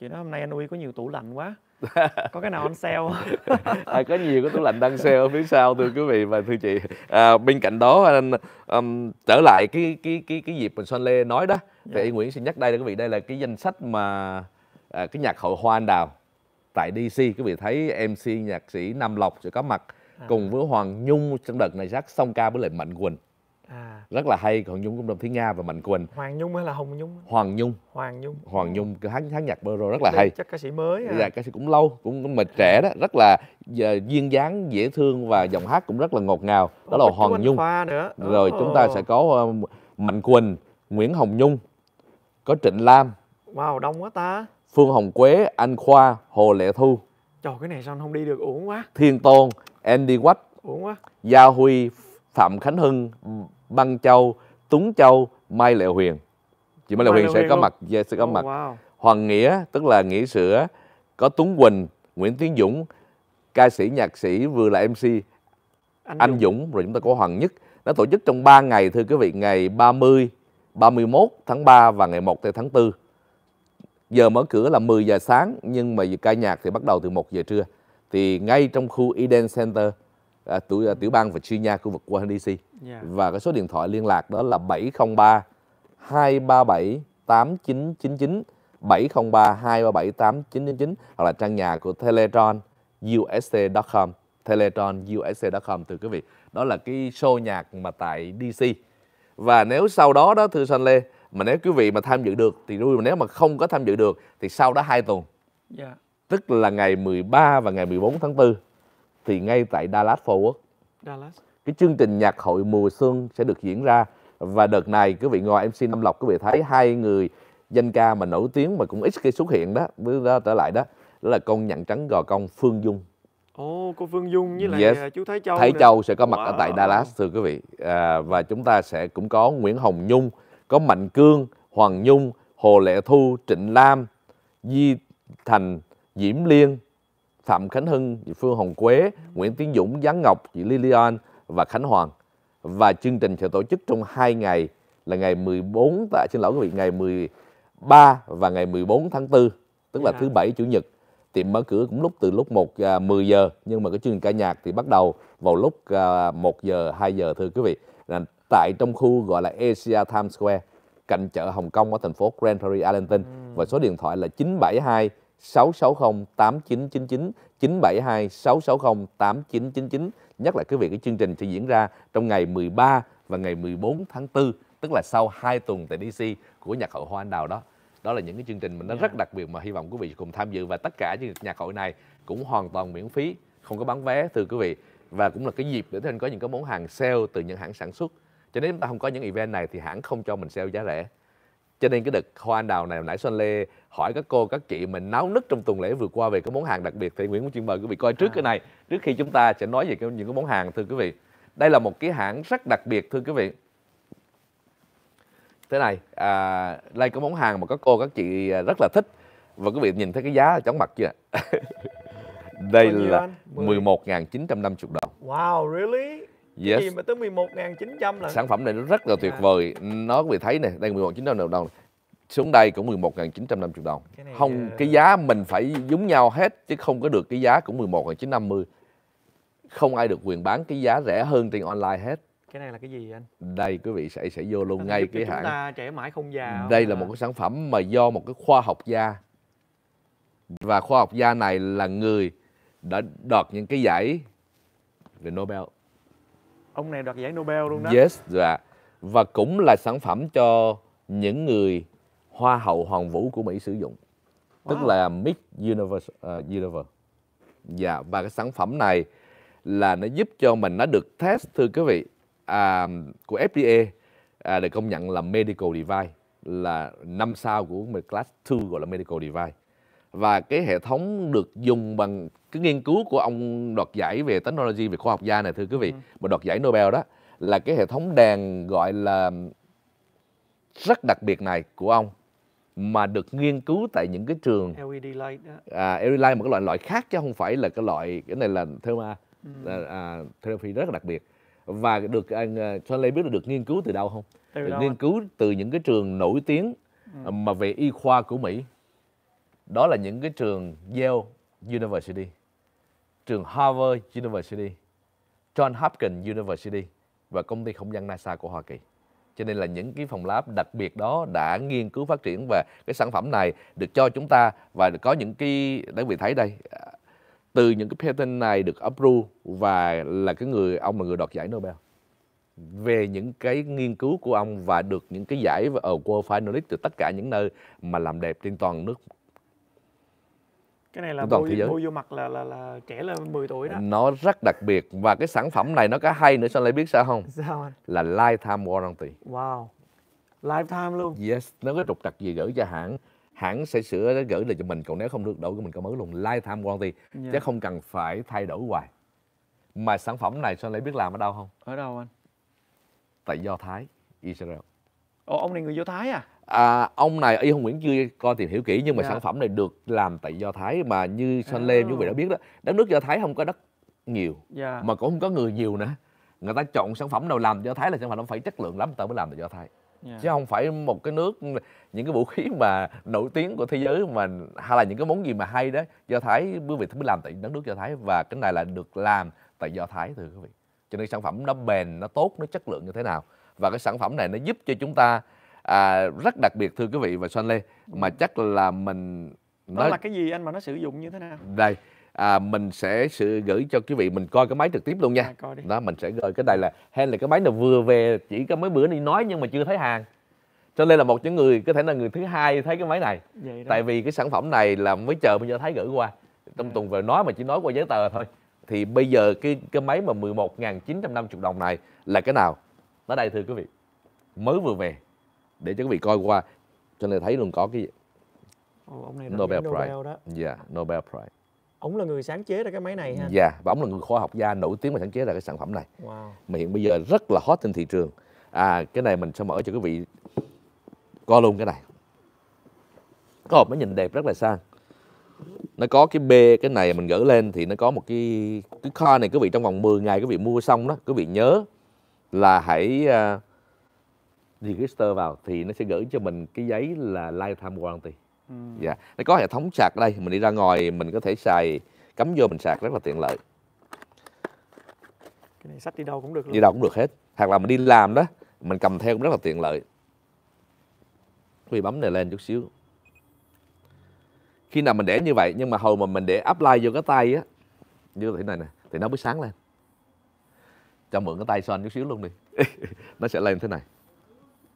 Chị nói hôm nay anh Uy có nhiều tủ lạnh quá có cái nào on sale à, có nhiều cái tủ lạnh đang sale ở phía sau thưa quý vị và thưa chị à, bên cạnh đó anh um, trở lại cái cái cái cái dịp mình son Lê nói đó dạ. thì yeah. Nguyễn xin nhắc đây là quý vị đây là cái danh sách mà à, cái nhạc hội hoa anh đào tại DC quý vị thấy MC nhạc sĩ Nam Lộc sẽ có mặt à. cùng với Hoàng Nhung trong đợt này chắc song ca với lại Mạnh Quỳnh à. rất là hay còn nhung cũng đồng thúy nga và mạnh quỳnh hoàng nhung hay là hồng nhung hoàng nhung hoàng nhung hoàng nhung cái hát, hát nhạc bolero rất là hay chắc ca sĩ mới à. dạ ca sĩ cũng lâu cũng, cũng mệt trẻ đó rất là dạ, duyên dáng dễ thương và giọng hát cũng rất là ngọt ngào đó là hoàng nhung nữa. rồi chúng ta sẽ có ờ, mạnh quỳnh nguyễn hồng nhung có trịnh lam wow đông quá ta phương hồng quế anh khoa hồ lệ thu trời cái này sao không đi được uổng quá thiên tôn andy quách uổng quá gia huy phạm khánh hưng Băng Châu, Tuấn Châu, Mai Lệ Huyền. Chị Mai Lệ Mai Huyền sẽ có luôn. mặt, yeah, dạ, sẽ có oh, mặt. Wow. Hoàng Nghĩa tức là Nghĩa Sữa, có Tuấn Quỳnh, Nguyễn Tiến Dũng, ca sĩ nhạc sĩ vừa là MC anh, anh Dũng. Dũng rồi chúng ta có Hoàng Nhất. Nó tổ chức trong 3 ngày thưa quý vị, ngày 30, 31 tháng 3 và ngày 1 tháng 4. Giờ mở cửa là 10 giờ sáng nhưng mà ca nhạc thì bắt đầu từ 1 giờ trưa. Thì ngay trong khu Eden Center, à, à tiểu, bang và bang Virginia, khu vực Washington DC và cái số điện thoại liên lạc đó là 703 237 8999 703 237 8999 hoặc là trang nhà của Teletron usc.com Teletron usc.com từ quý vị đó là cái show nhạc mà tại DC và nếu sau đó đó thưa Sanh Lê mà nếu quý vị mà tham dự được thì nếu mà không có tham dự được thì sau đó hai tuần yeah. tức là ngày 13 và ngày 14 tháng 4 thì ngay tại Dallas Fort Dallas cái chương trình nhạc hội mùa xuân sẽ được diễn ra và đợt này quý vị ngồi MC Nam Lộc quý vị thấy hai người danh ca mà nổi tiếng mà cũng ít khi xuất hiện đó mới đó trở lại đó đó là con nhặn trắng gò công Phương Dung Ồ, oh, cô Phương Dung với lại yes. À, chú Thái Châu Thái nữa. Châu sẽ có mặt wow. ở tại Dallas thưa quý vị à, Và chúng ta sẽ cũng có Nguyễn Hồng Nhung Có Mạnh Cương, Hoàng Nhung, Hồ Lệ Thu, Trịnh Lam Di Thành, Diễm Liên Phạm Khánh Hưng, Phương Hồng Quế Nguyễn Tiến Dũng, Giáng Ngọc, chị Lilian và Khánh Hoàng và chương trình sẽ tổ chức trong hai ngày là ngày 14 tại à, xin lỗi quý vị ngày 13 và ngày 14 tháng 4 tức là dạ. thứ bảy chủ nhật tiệm mở cửa cũng lúc từ lúc 1 à, 10 giờ nhưng mà cái chương trình ca nhạc thì bắt đầu vào lúc à, 1 giờ 2 giờ thưa quý vị là tại trong khu gọi là Asia Times Square cạnh chợ Hồng Kông ở thành phố Grand Prairie Arlington ừ. và số điện thoại là 972 660 8999 972 660 8999 Nhắc lại quý vị cái chương trình sẽ diễn ra trong ngày 13 và ngày 14 tháng 4, tức là sau 2 tuần tại DC của nhạc hội Hoa Anh Đào đó. Đó là những cái chương trình mình nó yeah. Dạ. rất đặc biệt mà hy vọng quý vị cùng tham dự và tất cả những nhạc hội này cũng hoàn toàn miễn phí, không có bán vé từ quý vị. Và cũng là cái dịp để Thanh có những cái món hàng sale từ những hãng sản xuất. Cho nên chúng ta không có những event này thì hãng không cho mình sale giá rẻ cho nên cái đợt hoa anh đào này nãy xuân lê hỏi các cô các chị mình náo nức trong tuần lễ vừa qua về cái món hàng đặc biệt thì nguyễn cũng xin mời quý vị coi trước à. cái này trước khi chúng ta sẽ nói về cái, những cái món hàng thưa quý vị đây là một cái hãng rất đặc biệt thưa quý vị thế này à, đây có món hàng mà các cô các chị rất là thích và quý vị nhìn thấy cái giá chóng mặt chưa đây là 11.950 đồng wow really yes. gì mà tới 11.900 lần sản phẩm này nó rất là tuyệt à. vời nó có thể thấy này đang 11.900 đồng xuống đây cũng 11.950 triệu đồng cái không ờ, cái giá mình phải giống nhau hết chứ không có được cái giá cũng 11.950 không ai được quyền bán cái giá rẻ hơn trên online hết cái này là cái gì anh đây quý vị sẽ sẽ vô luôn ngay cái hãng chúng ta trẻ mãi không già đây à. là à? một cái sản phẩm mà do một cái khoa học gia và khoa học gia này là người đã đoạt những cái giải về Nobel ông này đoạt giải Nobel luôn đó yes dạ và cũng là sản phẩm cho những người hoa hậu hoàng vũ của Mỹ sử dụng wow. tức là Miss Universe uh, Universe dạ và cái sản phẩm này là nó giúp cho mình nó được test thưa quý vị à, của FDA à, được công nhận là medical device là năm sao của class 2 gọi là medical device và cái hệ thống được dùng bằng cái nghiên cứu của ông đoạt giải về technology về khoa học gia này thưa quý vị ừ. mà đoạt giải Nobel đó là cái hệ thống đèn gọi là rất đặc biệt này của ông mà được nghiên cứu tại những cái trường LED light đó. À, LED light một cái loại loại khác chứ không phải là cái loại cái này là theo ma ừ. À, à, therapy rất là đặc biệt và được anh cho Lê biết là được nghiên cứu từ đâu không? Từ được đâu nghiên cứu từ những cái trường nổi tiếng ừ. mà về y khoa của Mỹ đó là những cái trường Yale University, trường Harvard University, John Hopkins University và công ty không gian NASA của Hoa Kỳ. Cho nên là những cái phòng lab đặc biệt đó đã nghiên cứu phát triển và cái sản phẩm này được cho chúng ta và có những cái để vị thấy đây từ những cái patent này được approve và là cái người ông là người đoạt giải Nobel về những cái nghiên cứu của ông và được những cái giải ở ờ, world finalist từ tất cả những nơi mà làm đẹp trên toàn nước cái này là toàn bôi, thế giới. bôi vô mặt là, là là trẻ lên 10 tuổi đó nó rất đặc biệt và cái sản phẩm này nó có hay nữa sao lại biết sao không sao anh là lifetime warranty wow lifetime luôn yes nó có trục trặc gì gửi cho hãng hãng sẽ sửa nó gửi lại cho mình còn nếu không được đổi của mình có mới luôn lifetime warranty yeah. chứ không cần phải thay đổi hoài mà sản phẩm này sao lại biết làm ở đâu không ở đâu anh tại do thái israel ồ ông này người do thái à À, ông này y hùng nguyễn chưa coi tìm hiểu kỹ nhưng mà dạ. sản phẩm này được làm tại do thái mà như San lê à. quý vị đã biết đó đất nước do thái không có đất nhiều dạ. mà cũng không có người nhiều nữa người ta chọn sản phẩm nào làm do thái là sản phẩm nó phải chất lượng lắm ta mới làm tại do thái yeah. Dạ. chứ không phải một cái nước những cái vũ khí mà nổi tiếng của thế giới mà hay là những cái món gì mà hay đó do thái quý vị mới làm tại đất nước do thái và cái này là được làm tại do thái thưa quý vị cho nên sản phẩm nó bền nó tốt nó chất lượng như thế nào và cái sản phẩm này nó giúp cho chúng ta à, rất đặc biệt thưa quý vị và Soan Lê mà chắc là mình nó đó là cái gì anh mà nó sử dụng như thế nào đây à, mình sẽ sự gửi cho quý vị mình coi cái máy trực tiếp luôn nha à, đó mình sẽ gửi cái này là hay là cái máy này vừa về chỉ có mấy bữa đi nói nhưng mà chưa thấy hàng cho nên là một những người có thể là người thứ hai thấy cái máy này Vậy đó. tại vì cái sản phẩm này là mới chờ bây giờ thấy gửi qua trong à. tuần vừa nói mà chỉ nói qua giấy tờ thôi thì bây giờ cái cái máy mà 11.950 đồng này là cái nào? Tới đây thưa quý vị, mới vừa về để cho quý vị coi qua cho nên thấy luôn có cái ông này Nobel, Nobel Prize đó. yeah, dạ, Nobel Prize. Ông là người sáng chế ra cái máy này ha. Dạ, yeah, và ông là người khoa học gia nổi tiếng mà sáng chế ra cái sản phẩm này. Wow. Mà hiện bây giờ rất là hot trên thị trường. À, cái này mình sẽ mở cho quý vị coi luôn cái này. Có hộp nó nhìn đẹp rất là sang. Nó có cái B cái này mình gỡ lên thì nó có một cái cái kho này quý vị trong vòng 10 ngày quý vị mua xong đó, quý vị nhớ là hãy uh, register vào thì nó sẽ gửi cho mình cái giấy là lifetime warranty ừ. dạ nó có hệ thống sạc đây mình đi ra ngoài mình có thể xài cắm vô mình sạc rất là tiện lợi cái này sách đi đâu cũng được luôn. đi đâu cũng được hết hoặc là mình đi làm đó mình cầm theo cũng rất là tiện lợi quý bấm này lên chút xíu khi nào mình để như vậy nhưng mà hồi mà mình để apply vô cái tay á như thế này nè thì nó mới sáng lên cho mượn cái tay son chút xíu luôn đi nó sẽ lên thế này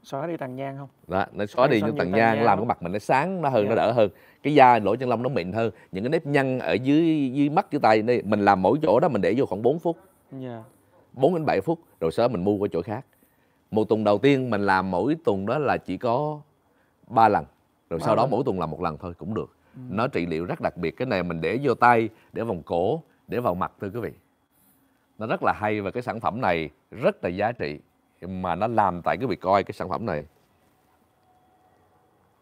xóa đi tàn nhang không đó nó xóa đi những tàn nhang, nhang làm cái mặt mình nó sáng nó hơn yeah. nó dạ. đỡ hơn cái da lỗ chân lông nó mịn hơn những cái nếp nhăn ở dưới dưới mắt dưới tay đây mình làm mỗi chỗ đó mình để vô khoảng 4 phút yeah. Dạ. 4 đến 7 phút rồi sau đó mình mua qua chỗ khác một tuần đầu tiên mình làm mỗi tuần đó là chỉ có 3 lần rồi 3 sau lần. đó mỗi tuần làm một lần thôi cũng được ừ. nó trị liệu rất đặc biệt cái này mình để vô tay để vòng cổ để vào mặt thôi quý vị nó rất là hay và cái sản phẩm này rất là giá trị mà nó làm tại cái việc coi cái sản phẩm này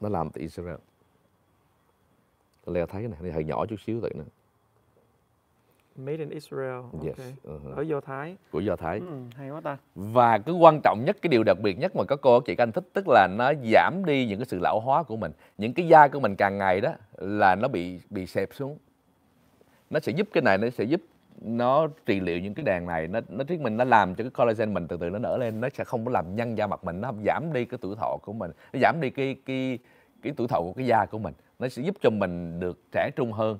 nó làm tại Israel Leo thấy cái này, này hơi nhỏ chút xíu vậy nè Made in Israel yes. okay. Uh-huh. ở Do Thái của Do Thái ừ, hay quá ta và cái quan trọng nhất cái điều đặc biệt nhất mà các cô chị các anh thích tức là nó giảm đi những cái sự lão hóa của mình những cái da của mình càng ngày đó là nó bị bị xẹp xuống nó sẽ giúp cái này nó sẽ giúp nó trị liệu những cái đàn này nó nó thuyết mình nó làm cho cái collagen mình từ từ nó nở lên nó sẽ không có làm nhăn da mặt mình nó giảm đi cái tuổi thọ của mình nó giảm đi cái cái cái tuổi thọ của cái da của mình nó sẽ giúp cho mình được trẻ trung hơn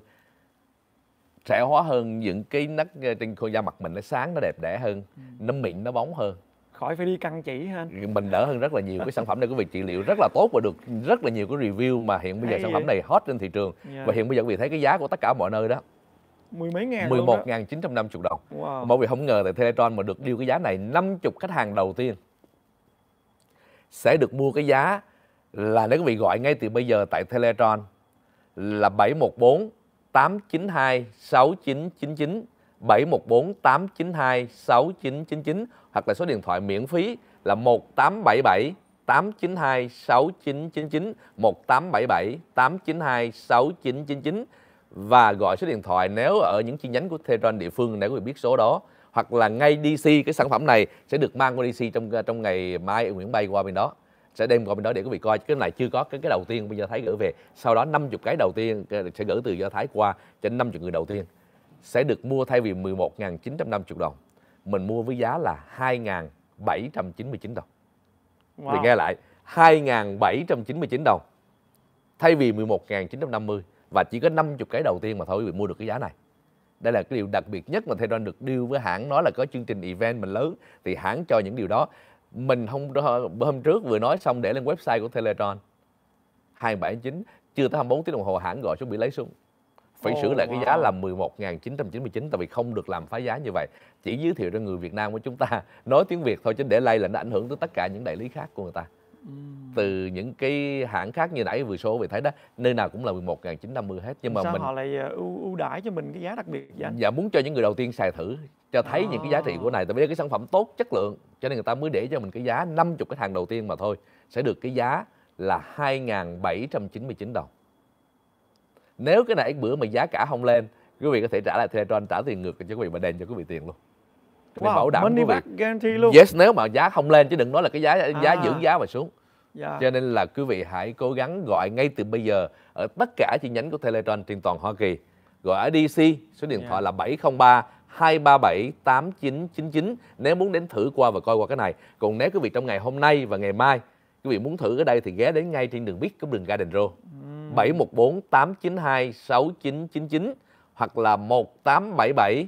trẻ hóa hơn những cái nấc ờ, trên khuôn da mặt mình nó sáng nó đẹp đẽ hơn ừ. nó mịn nó bóng hơn khỏi phải đi căng chỉ ha mình đỡ hơn rất là nhiều cái sản phẩm này của việc trị liệu rất là tốt và được rất là nhiều cái review mà hiện bây giờ Hay sản phẩm này hot trên thị trường yeah. Dạ. và hiện bây giờ quý thấy cái giá của tất cả mọi nơi đó mười mấy ngàn 11 ngàn 950 đồng wow. bởi vì không ngờ tại Teletron mà được điêu cái giá này 50 khách hàng đầu tiên sẽ được mua cái giá là nếu quý vị gọi ngay từ bây giờ tại Teletron là 714 892 6999 714 892 6999 hoặc là số điện thoại miễn phí là 1877 892 6999 1877 892 6999 và gọi số điện thoại nếu ở những chi nhánh của Theron địa phương để quý vị biết số đó hoặc là ngay DC cái sản phẩm này sẽ được mang qua DC trong ờ, trong ngày mai Nguyễn bay qua bên đó sẽ đem qua bên đó để quý vị coi cái này chưa có cái cái đầu tiên bây giờ Thái gửi về sau đó 50 cái đầu tiên sẽ gửi từ Do Thái qua cho 50 người đầu tiên sẽ được mua thay vì 11.950 đồng mình mua với giá là 2.799 đồng wow. thì nghe lại 2.799 đồng thay vì 11.950 và chỉ có 50 cái đầu tiên mà thôi quý vị mua được cái giá này đây là cái điều đặc biệt nhất mà Thedron được deal với hãng nói là có chương trình event mình lớn thì hãng cho những điều đó mình không hôm trước vừa nói xong để lên website của Teletron 279 chưa tới 24 tiếng đồng hồ hãng gọi xuống bị lấy xuống phải sửa lại cái giá là 11.999 tại vì không được làm phá giá như vậy chỉ giới thiệu cho người Việt Nam của chúng ta nói tiếng Việt thôi chứ để lay là nó ảnh hưởng tới tất cả những đại lý khác của người ta từ những cái hãng khác như nãy vừa số về thấy đó nơi nào cũng là 1950 hết nhưng mà Sao mình họ lại ờ, ưu, ưu đãi cho mình cái giá đặc biệt vậy anh? Dạ muốn cho những người đầu tiên xài thử cho thấy à. những cái giá trị của à. này tại vì cái sản phẩm tốt chất lượng cho nên người ta mới để cho mình cái giá 50 cái hàng đầu tiên mà thôi sẽ được cái giá là 2.799 đồng nếu cái này bữa mà giá cả không lên quý vị có thể trả lại thuê cho trả tiền ngược cho quý vị mà đền cho quý vị tiền luôn wow, bảo đảm money back guarantee luôn yes nếu mà giá không lên chứ đừng nói là cái giá giá à. giữ giá mà xuống Yeah. Dạ. Cho nên là quý vị hãy cố gắng gọi ngay từ bây giờ ở tất cả chi nhánh của Teletron trên toàn Hoa Kỳ. Gọi ở DC, số điện yeah. thoại dạ. là 703 237 8999 nếu muốn đến thử qua và coi qua cái này. Còn nếu quý vị trong ngày hôm nay và ngày mai quý vị muốn thử ở đây thì ghé đến ngay trên đường Bít của đường Garden Road. Mm. 714 892 6999 hoặc là 1877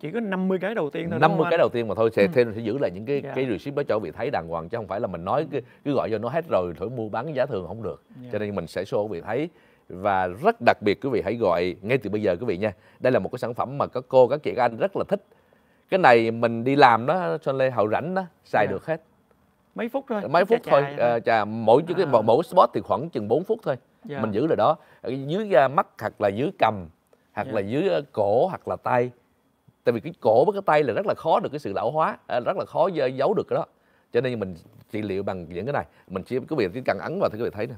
chỉ có 50 cái đầu tiên thôi 50 cái đầu tiên mà thôi sẽ ừ. thêm sẽ giữ lại những cái yeah. Dạ. cái receipt đó cho vị thấy đàng hoàng chứ không phải là mình nói cứ, cứ gọi cho nó hết rồi thử mua bán giá thường không được yeah. Dạ. cho nên mình sẽ show vị thấy và rất đặc biệt quý vị hãy gọi ngay từ bây giờ quý vị nha đây là một cái sản phẩm mà các cô các chị các anh rất là thích cái này mình đi làm đó cho lê hậu rảnh đó xài yeah. Dạ. được hết mấy phút thôi mấy phút chà, thôi chà, ờ, chà mỗi à. mỗi spot thì khoảng chừng 4 phút thôi yeah. mình giữ rồi đó dưới à, mắt hoặc là dưới cầm hoặc yeah. là dưới à, cổ hoặc là tay tại vì cái cổ với cái tay là rất là khó được cái sự lão hóa à, rất là khó giấu được cái đó cho nên mình trị liệu bằng những cái này mình chỉ quý vị chỉ cần ấn vào thì quý vị thấy nè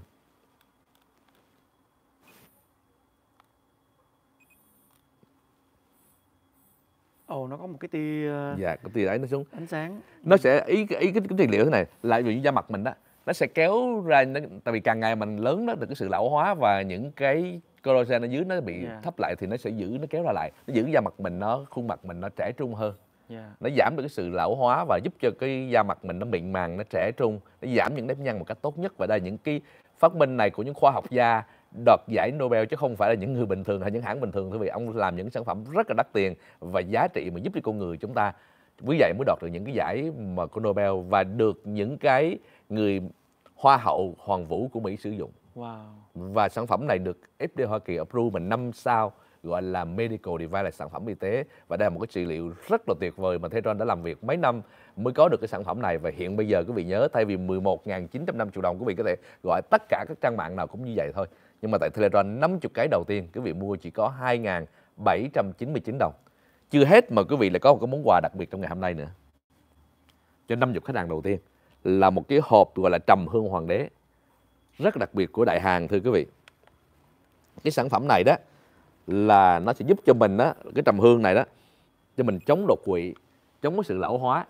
Ồ nó có một cái tia Dạ cái tia ấy nó xuống Ánh sáng Nó sẽ ý ý cái, cái, trị liệu thế này lại ví dụ như da mặt mình đó nó sẽ kéo ra nó, tại vì càng ngày mình lớn nó được cái sự lão hóa và những cái collagen ở dưới nó bị yeah. thấp lại thì nó sẽ giữ nó kéo ra lại nó giữ da mặt mình nó khuôn mặt mình nó trẻ trung hơn yeah. nó giảm được cái sự lão hóa và giúp cho cái da mặt mình nó mịn màng nó trẻ trung nó giảm những nếp nhăn một cách tốt nhất và đây những cái phát minh này của những khoa học gia đoạt giải Nobel chứ không phải là những người bình thường hay những hãng bình thường thôi vì ông làm những sản phẩm rất là đắt tiền và giá trị mà giúp cho con người chúng ta vì vậy mới đoạt được những cái giải mà của Nobel và được những cái người hoa hậu Hoàng Vũ của Mỹ sử dụng. Wow. Và sản phẩm này được FDA Hoa Kỳ approve mình năm sao gọi là medical device là sản phẩm y tế và đây là một cái trị liệu rất là tuyệt vời mà Thedron đã làm việc mấy năm mới có được cái sản phẩm này và hiện bây giờ quý vị nhớ thay vì 11.950 triệu đồng quý vị có thể gọi tất cả các trang mạng nào cũng như vậy thôi nhưng mà tại Thedron 50 cái đầu tiên quý vị mua chỉ có 2.799 đồng chưa hết mà quý vị lại có một cái món quà đặc biệt trong ngày hôm nay nữa cho 50 khách hàng đầu tiên là một cái hộp gọi là trầm hương hoàng đế rất đặc biệt của đại hàng thưa quý vị cái sản phẩm này đó là nó sẽ giúp cho mình đó cái trầm hương này đó cho mình chống đột quỵ chống cái sự lão hóa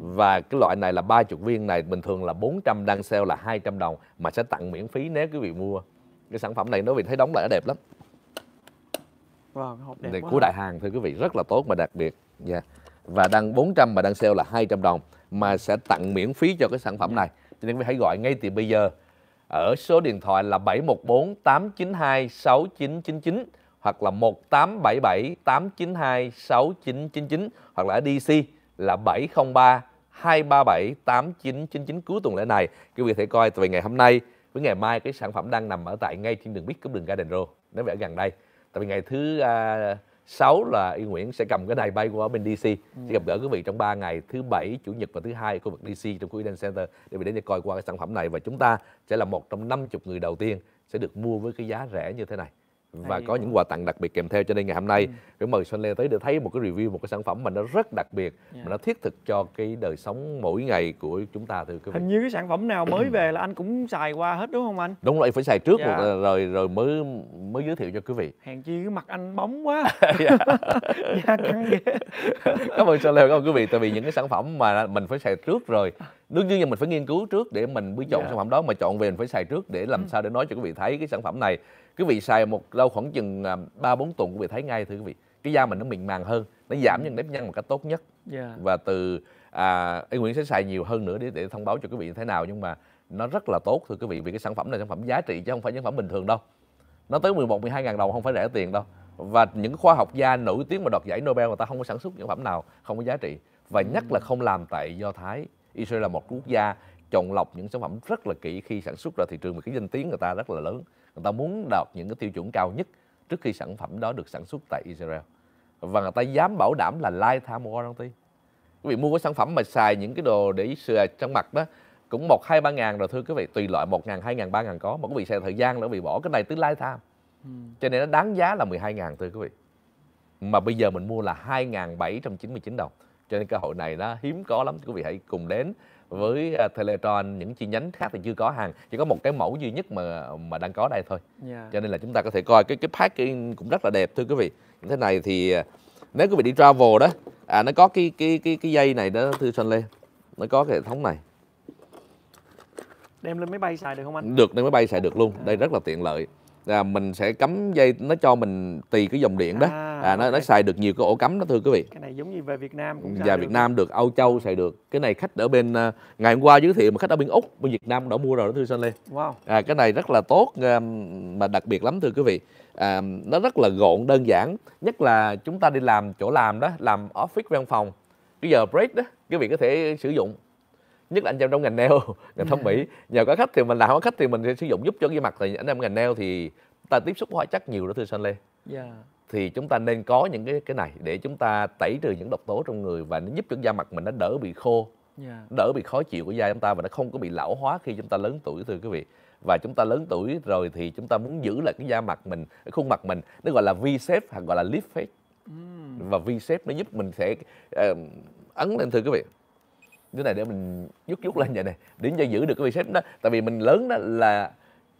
và cái loại này là ba chục viên này bình thường là 400 đang sale là 200 đồng mà sẽ tặng miễn phí nếu quý vị mua cái sản phẩm này nó vì thấy đóng lại nó đẹp lắm wow, cái hộp đẹp này của đại hàng thưa quý vị rất là tốt mà đặc biệt dạ yeah và đang 400 mà đang sale là 200 đồng mà sẽ tặng miễn phí cho cái sản phẩm ừ. này. Cho nên quý vị hãy gọi ngay từ bây giờ ở số điện thoại là 714 892 6999 hoặc là 1877 892 6999 hoặc là DC là 703 237 8999 cuối tuần lễ này. Quý vị thể coi về ngày hôm nay với ngày mai cái sản phẩm đang nằm ở tại ngay trên đường Bích Cấm đường Garden Road, nó ở gần đây. Tại vì ngày thứ uh, 6 là Y Nguyễn sẽ cầm cái này bay qua bên DC ừ. sẽ gặp gỡ quý vị trong 3 ngày thứ bảy chủ nhật và thứ hai khu vực DC trong khu Eden Center để mình đến để coi qua cái sản phẩm này và chúng ta sẽ là một trong 50 người đầu tiên sẽ được mua với cái giá rẻ như thế này và có những quà tặng đặc biệt kèm theo cho nên ngày hôm nay ừ. mời Xuân Lê tới để thấy một cái review một cái sản phẩm mà nó rất đặc biệt yeah. mà dạ. nó thiết thực cho cái đời sống mỗi ngày của chúng ta thưa quý vị. Hình như cái sản phẩm nào mới về là anh cũng xài qua hết đúng không anh? Đúng rồi, phải xài trước yeah. Dạ. một rồi rồi mới mới giới thiệu cho quý vị. Hèn chi cái mặt anh bóng quá. dạ căng ghê. Cảm ơn Xuân Lê, cảm ơn quý vị tại vì những cái sản phẩm mà mình phải xài trước rồi đương nhiên là mình phải nghiên cứu trước để mình mới chọn yeah. Dạ. sản phẩm đó mà chọn về mình phải xài trước để làm ừ. sao để nói cho quý vị thấy cái sản phẩm này quý vị xài một lâu khoảng chừng à, ba bốn tuần quý vị thấy ngay thưa quý vị cái da mình nó mịn màng hơn nó giảm những nếp nhăn một cách tốt nhất yeah. Dạ. và từ à, anh Nguyễn sẽ xài nhiều hơn nữa để, để thông báo cho quý vị thế nào nhưng mà nó rất là tốt thưa quý vị vì cái sản phẩm này sản phẩm giá trị chứ không phải sản phẩm bình thường đâu nó tới 11 12 ngàn đồng không phải rẻ tiền đâu và những khoa học gia nổi tiếng mà đoạt giải Nobel người ta không có sản xuất sản phẩm nào không có giá trị và ừ. nhất là không làm tại Do Thái Israel là một quốc gia chọn lọc những sản phẩm rất là kỹ khi sản xuất ra thị trường và cái danh tiếng người ta rất là lớn người ta muốn đạt những cái tiêu chuẩn cao nhất trước khi sản phẩm đó được sản xuất tại Israel và người ta dám bảo đảm là lifetime warranty quý vị mua cái sản phẩm mà xài những cái đồ để sửa trang mặt đó cũng một hai ba ngàn rồi thưa quý vị tùy loại một ngàn hai ngàn ba ngàn có mà quý vị xài thời gian nữa bị bỏ cái này tới lifetime ừ. cho nên nó đáng giá là 12 ngàn thưa quý vị mà bây giờ mình mua là 2.799 đồng cho nên cơ hội này nó hiếm có lắm quý vị hãy cùng đến với à, Teletron những chi nhánh khác thì chưa có hàng chỉ có một cái mẫu duy nhất mà mà đang có đây thôi yeah. Dạ. cho nên là chúng ta có thể coi cái cái packaging cũng rất là đẹp thưa quý vị như thế này thì à, nếu quý vị đi travel đó à nó có cái cái cái cái dây này đó thưa Xuân Lê nó có cái hệ thống này đem lên máy bay xài được không anh được lên máy bay xài được luôn dạ. đây rất là tiện lợi à, mình sẽ cắm dây nó cho mình tùy cái dòng điện đó à, à, nó okay. nó xài được nhiều cái ổ cắm đó thưa quý vị cái này giống như về Việt Nam cũng dạ Việt được. Nam được Âu Châu xài được cái này khách ở bên à, ngày hôm qua giới thiệu mà khách ở bên Úc bên Việt Nam đã mua rồi đó thưa Sơn Lê wow. à, cái này rất là tốt à, mà đặc biệt lắm thưa quý vị à, nó rất là gọn đơn giản nhất là chúng ta đi làm chỗ làm đó làm office văn phòng cái giờ break đó quý vị có thể sử dụng nhất là anh em trong ngành nail ngành thẩm dạ. mỹ nhờ có khách thì mình làm có khách thì mình sẽ sử dụng giúp cho cái mặt thì anh em ngành nail thì ta tiếp xúc hóa chất nhiều đó thưa sơn lê yeah. thì chúng ta nên có những cái cái này để chúng ta tẩy trừ những độc tố trong người và nó giúp cho da mặt mình nó đỡ bị khô yeah. Dạ. đỡ bị khó chịu của da chúng ta và nó không có bị lão hóa khi chúng ta lớn tuổi thưa quý vị và chúng ta lớn tuổi rồi thì chúng ta muốn giữ lại cái da mặt mình cái khuôn mặt mình nó gọi là v shape hoặc gọi là lift face mm. và v shape nó giúp mình sẽ uh, ấn lên thưa quý vị như này để mình rút rút lên vậy này để cho giữ được cái vị shape đó tại vì mình lớn đó là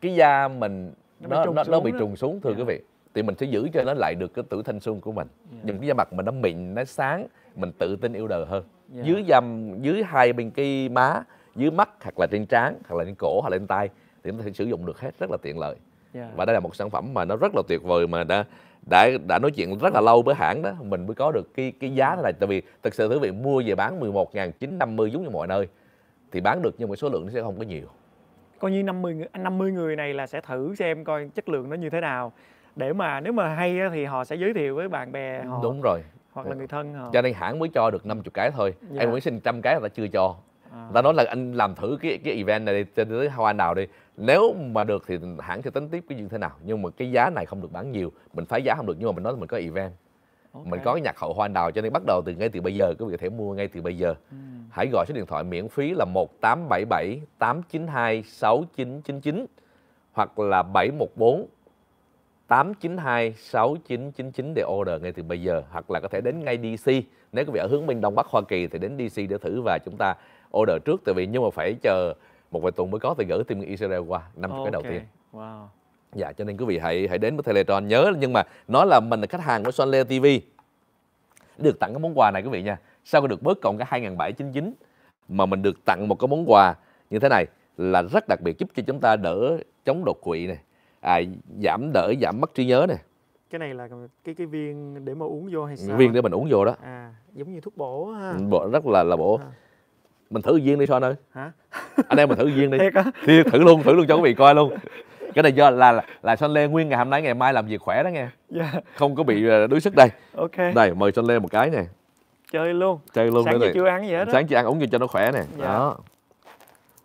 cái da mình nó nó, nó, nó bị trùng xuống thưa yeah. Dạ. quý vị thì mình sẽ giữ cho nó lại được cái tuổi thanh xuân của mình yeah. Dạ. nhưng cái da mặt mình nó mịn nó sáng mình tự tin yêu đời hơn yeah. Dạ. dưới dầm dưới hai bên cái má dưới mắt hoặc là trên trán hoặc là trên cổ hoặc là trên tay thì nó sẽ sử dụng được hết rất là tiện lợi yeah. và đây là một sản phẩm mà nó rất là tuyệt vời mà đã đã đã nói chuyện rất là lâu với hãng đó mình mới có được cái cái giá này tại vì thực sự thứ vị mua về bán 11.950 giống như mọi nơi thì bán được nhưng mà số lượng nó sẽ không có nhiều coi như 50 50 à, người này là sẽ thử xem coi chất lượng nó như thế nào để mà nếu mà hay thì họ sẽ giới thiệu với bạn bè họ đúng rồi hoặc là người thân họ. cho nên hãng mới cho được 50 cái thôi dạ. em mới xin trăm cái là ta chưa cho à. ta nói là anh làm thử cái cái event này trên tới hoa nào đi nếu mà được thì hãng sẽ tính tiếp cái như thế nào nhưng mà cái giá này không được bán nhiều mình phá giá không được nhưng mà mình nói là mình có event okay. mình có cái nhạc hậu hoa đào cho nên bắt đầu từ ngay từ bây giờ quý vị có thể mua ngay từ bây giờ ừ. hãy gọi số điện thoại miễn phí là một tám tám bảy bảy chín hai sáu chín chín chín hoặc là bảy một bốn tám chín hai sáu chín chín chín để order ngay từ bây giờ hoặc là có thể đến ngay DC nếu quý vị ở hướng bên Đông Bắc Hoa Kỳ thì đến DC để thử và chúng ta order trước tại vì nhưng mà phải chờ một vài tuần mới có thì gửi team Israel qua năm okay. cái đầu tiên wow. dạ cho nên quý vị hãy hãy đến với Teletron nhớ nhưng mà nói là mình là khách hàng của Sonle TV được tặng cái món quà này quý vị nha sau khi được bớt cộng cái 2799 mà mình được tặng một cái món quà như thế này là rất đặc biệt giúp cho chúng ta đỡ chống đột quỵ này à, giảm đỡ giảm mất trí nhớ này cái này là cái cái viên để mà uống vô hay sao viên để mình uống vô đó à giống như thuốc bổ ha bổ rất là là bổ à mình thử viên đi son ơi hả anh em mình thử viên đi Thiệt Thì thử luôn thử luôn cho quý vị coi luôn cái này do là là, là son lê nguyên ngày hôm nay ngày mai làm việc khỏe đó nghe dạ. không có bị ờ, đuối sức đây ok đây mời son lê một cái nè chơi luôn chơi luôn sáng giờ chưa ăn gì hết sáng chưa ăn uống gì cho nó khỏe nè dạ. đó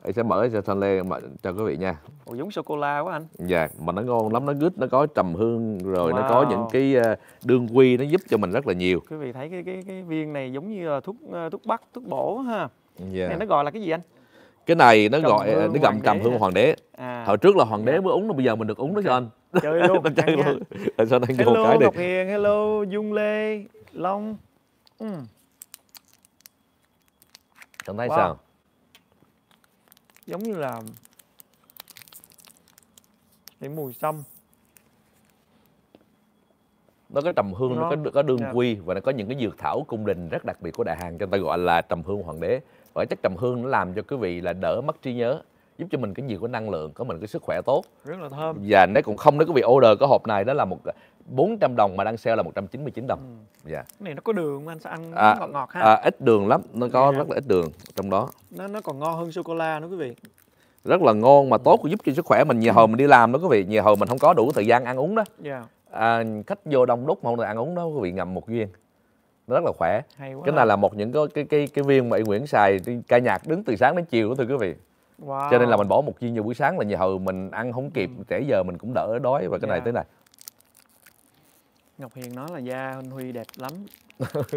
anh sẽ mở cho son lê mà cho quý vị nha Ủa, giống sô cô la quá anh dạ mà nó ngon lắm nó gứt nó có trầm hương rồi wow. nó có những cái ờ, đương quy nó giúp cho mình rất là nhiều quý vị thấy cái cái cái viên này giống như là thuốc ờ, thuốc bắc thuốc bổ ha yeah. Dạ. này nó gọi là cái gì anh cái này nó Cầm gọi nó gặm trầm hương hoàng đế à. hồi trước là hoàng đế dạ. mới uống nó bây giờ mình được uống đó cho anh chơi luôn chơi luôn sao hello, cái đi Ngọc Hiền hello Dung Lê Long ừ. cảm thấy wow. sao giống như là cái mùi xăm nó có trầm hương nó, nó có, có đương yeah. Dạ. quy và nó có những cái dược thảo cung đình rất đặc biệt của đại hàng cho người ta gọi là trầm hương hoàng đế và chất trầm hương nó làm cho quý vị là đỡ mất trí nhớ giúp cho mình cái nhiều cái năng lượng có mình cái sức khỏe tốt rất là thơm và nó cũng không nếu quý vị order cái hộp này đó là một 400 à, đồng mà đang sale là 199 đồng ừ. yeah. Dạ. cái này nó có đường anh sẽ ăn à, ngọt ngọt ha à, ít đường lắm nó có yeah. Dạ. rất là ít đường trong đó nó nó còn ngon hơn sô cô la nữa quý vị rất là ngon mà tốt giúp cho sức khỏe mình nhiều ừ. hồi mình đi làm đó quý vị nhiều hồi mình không có đủ thời gian ăn uống đó yeah. Dạ. à, khách vô đông đúc mà không được ăn uống đó quý vị ngầm một duyên nó rất là khỏe Hay quá cái này là một những cái cái cái, cái viên mà y nguyễn xài ca nhạc đứng từ sáng đến chiều đó thưa quý vị wow. cho nên là mình bỏ một viên vào buổi sáng là nhiều hầu mình ăn không kịp ừ. trễ giờ mình cũng đỡ đói và cái yeah. này dạ. tới này Ngọc Hiền nói là da anh Huy đẹp lắm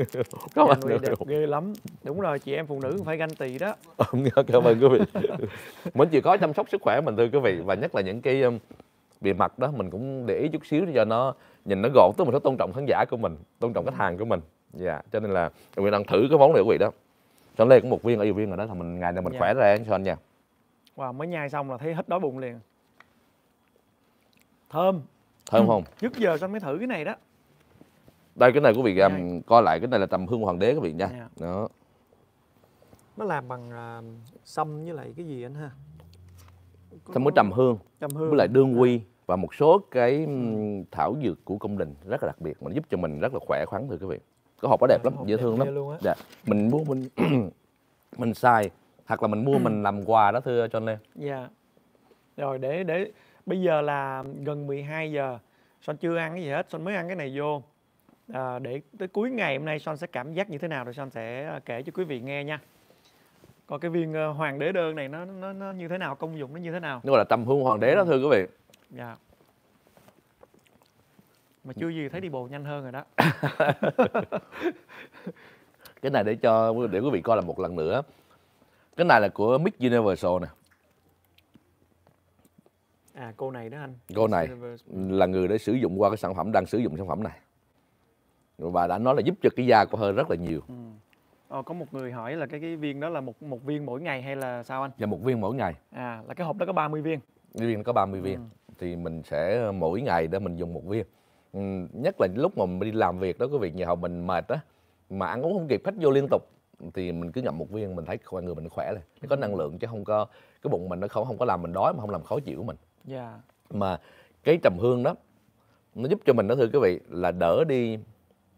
Có anh Huy đẹp được. ghê lắm Đúng rồi, chị em phụ nữ phải ganh tị đó Cảm ơn quý vị Mình chỉ có chăm sóc sức khỏe mình thưa quý vị Và nhất là những cái um, bề mặt đó Mình cũng để ý chút xíu để cho nó Nhìn nó gọn, tức mình phải tôn trọng khán giả của mình Tôn trọng khách ừ. hàng của mình dạ cho nên là quý vị đang thử cái món này của quý vị đó cho lê cũng một viên ở viên rồi đó thì mình ngày nào mình dạ. khỏe ra ăn cho anh nha wow mới nhai xong là thấy hết đói bụng liền thơm thơm ừ, không trước giờ sao mới thử cái này đó đây cái này quý vị dạ. um, coi lại cái này là tầm hương hoàng đế các vị nha dạ. đó nó làm bằng uh, à, sâm với lại cái gì anh ha có... sâm trầm hương trầm hương với lại đương quy dạ. và một số cái ừ. thảo dược của công đình rất là đặc biệt mà giúp cho mình rất là khỏe khoắn thưa quý vị cái hộp đó đẹp lắm, dễ thương lắm. Luôn dạ. Mình mua mình mình xài hoặc là mình mua ừ. mình làm quà đó thưa cho anh em. Dạ. Rồi để để bây giờ là gần 12 giờ. Son chưa ăn cái gì hết, Son mới ăn cái này vô. À, để tới cuối ngày hôm nay Son sẽ cảm giác như thế nào rồi Son sẽ à, kể cho quý vị nghe nha. Còn cái viên ờ, hoàng đế đơn này nó nó, nó như thế nào, công dụng nó như thế nào? Nó gọi là tầm hương hoàng đế đó thưa quý vị. Dạ mà chưa gì thấy đi bộ nhanh hơn rồi đó cái này để cho để quý vị coi là một lần nữa cái này là của Miss Universal nè à cô này đó anh cô này là người đã sử dụng qua cái sản phẩm đang sử dụng sản phẩm này và đã nói là giúp cho cái da của hơi rất là nhiều ừ. Ờ, có một người hỏi là cái cái viên đó là một một viên mỗi ngày hay là sao anh? Dạ một viên mỗi ngày. À là cái hộp đó có 30 viên. Cái viên nó có 30 viên. Ừ. Thì mình sẽ mỗi ngày để mình dùng một viên. Ừ, nhất là lúc mà mình đi làm việc đó quý vị nhiều họ mình mệt á mà ăn uống không kịp khách vô liên tục thì mình cứ ngậm một viên mình thấy con người mình khỏe lên nó có ừ. năng lượng chứ không có cái bụng mình nó không không có làm mình đói mà không làm khó chịu của mình yeah. Dạ. mà cái trầm hương đó nó giúp cho mình đó thưa quý vị là đỡ đi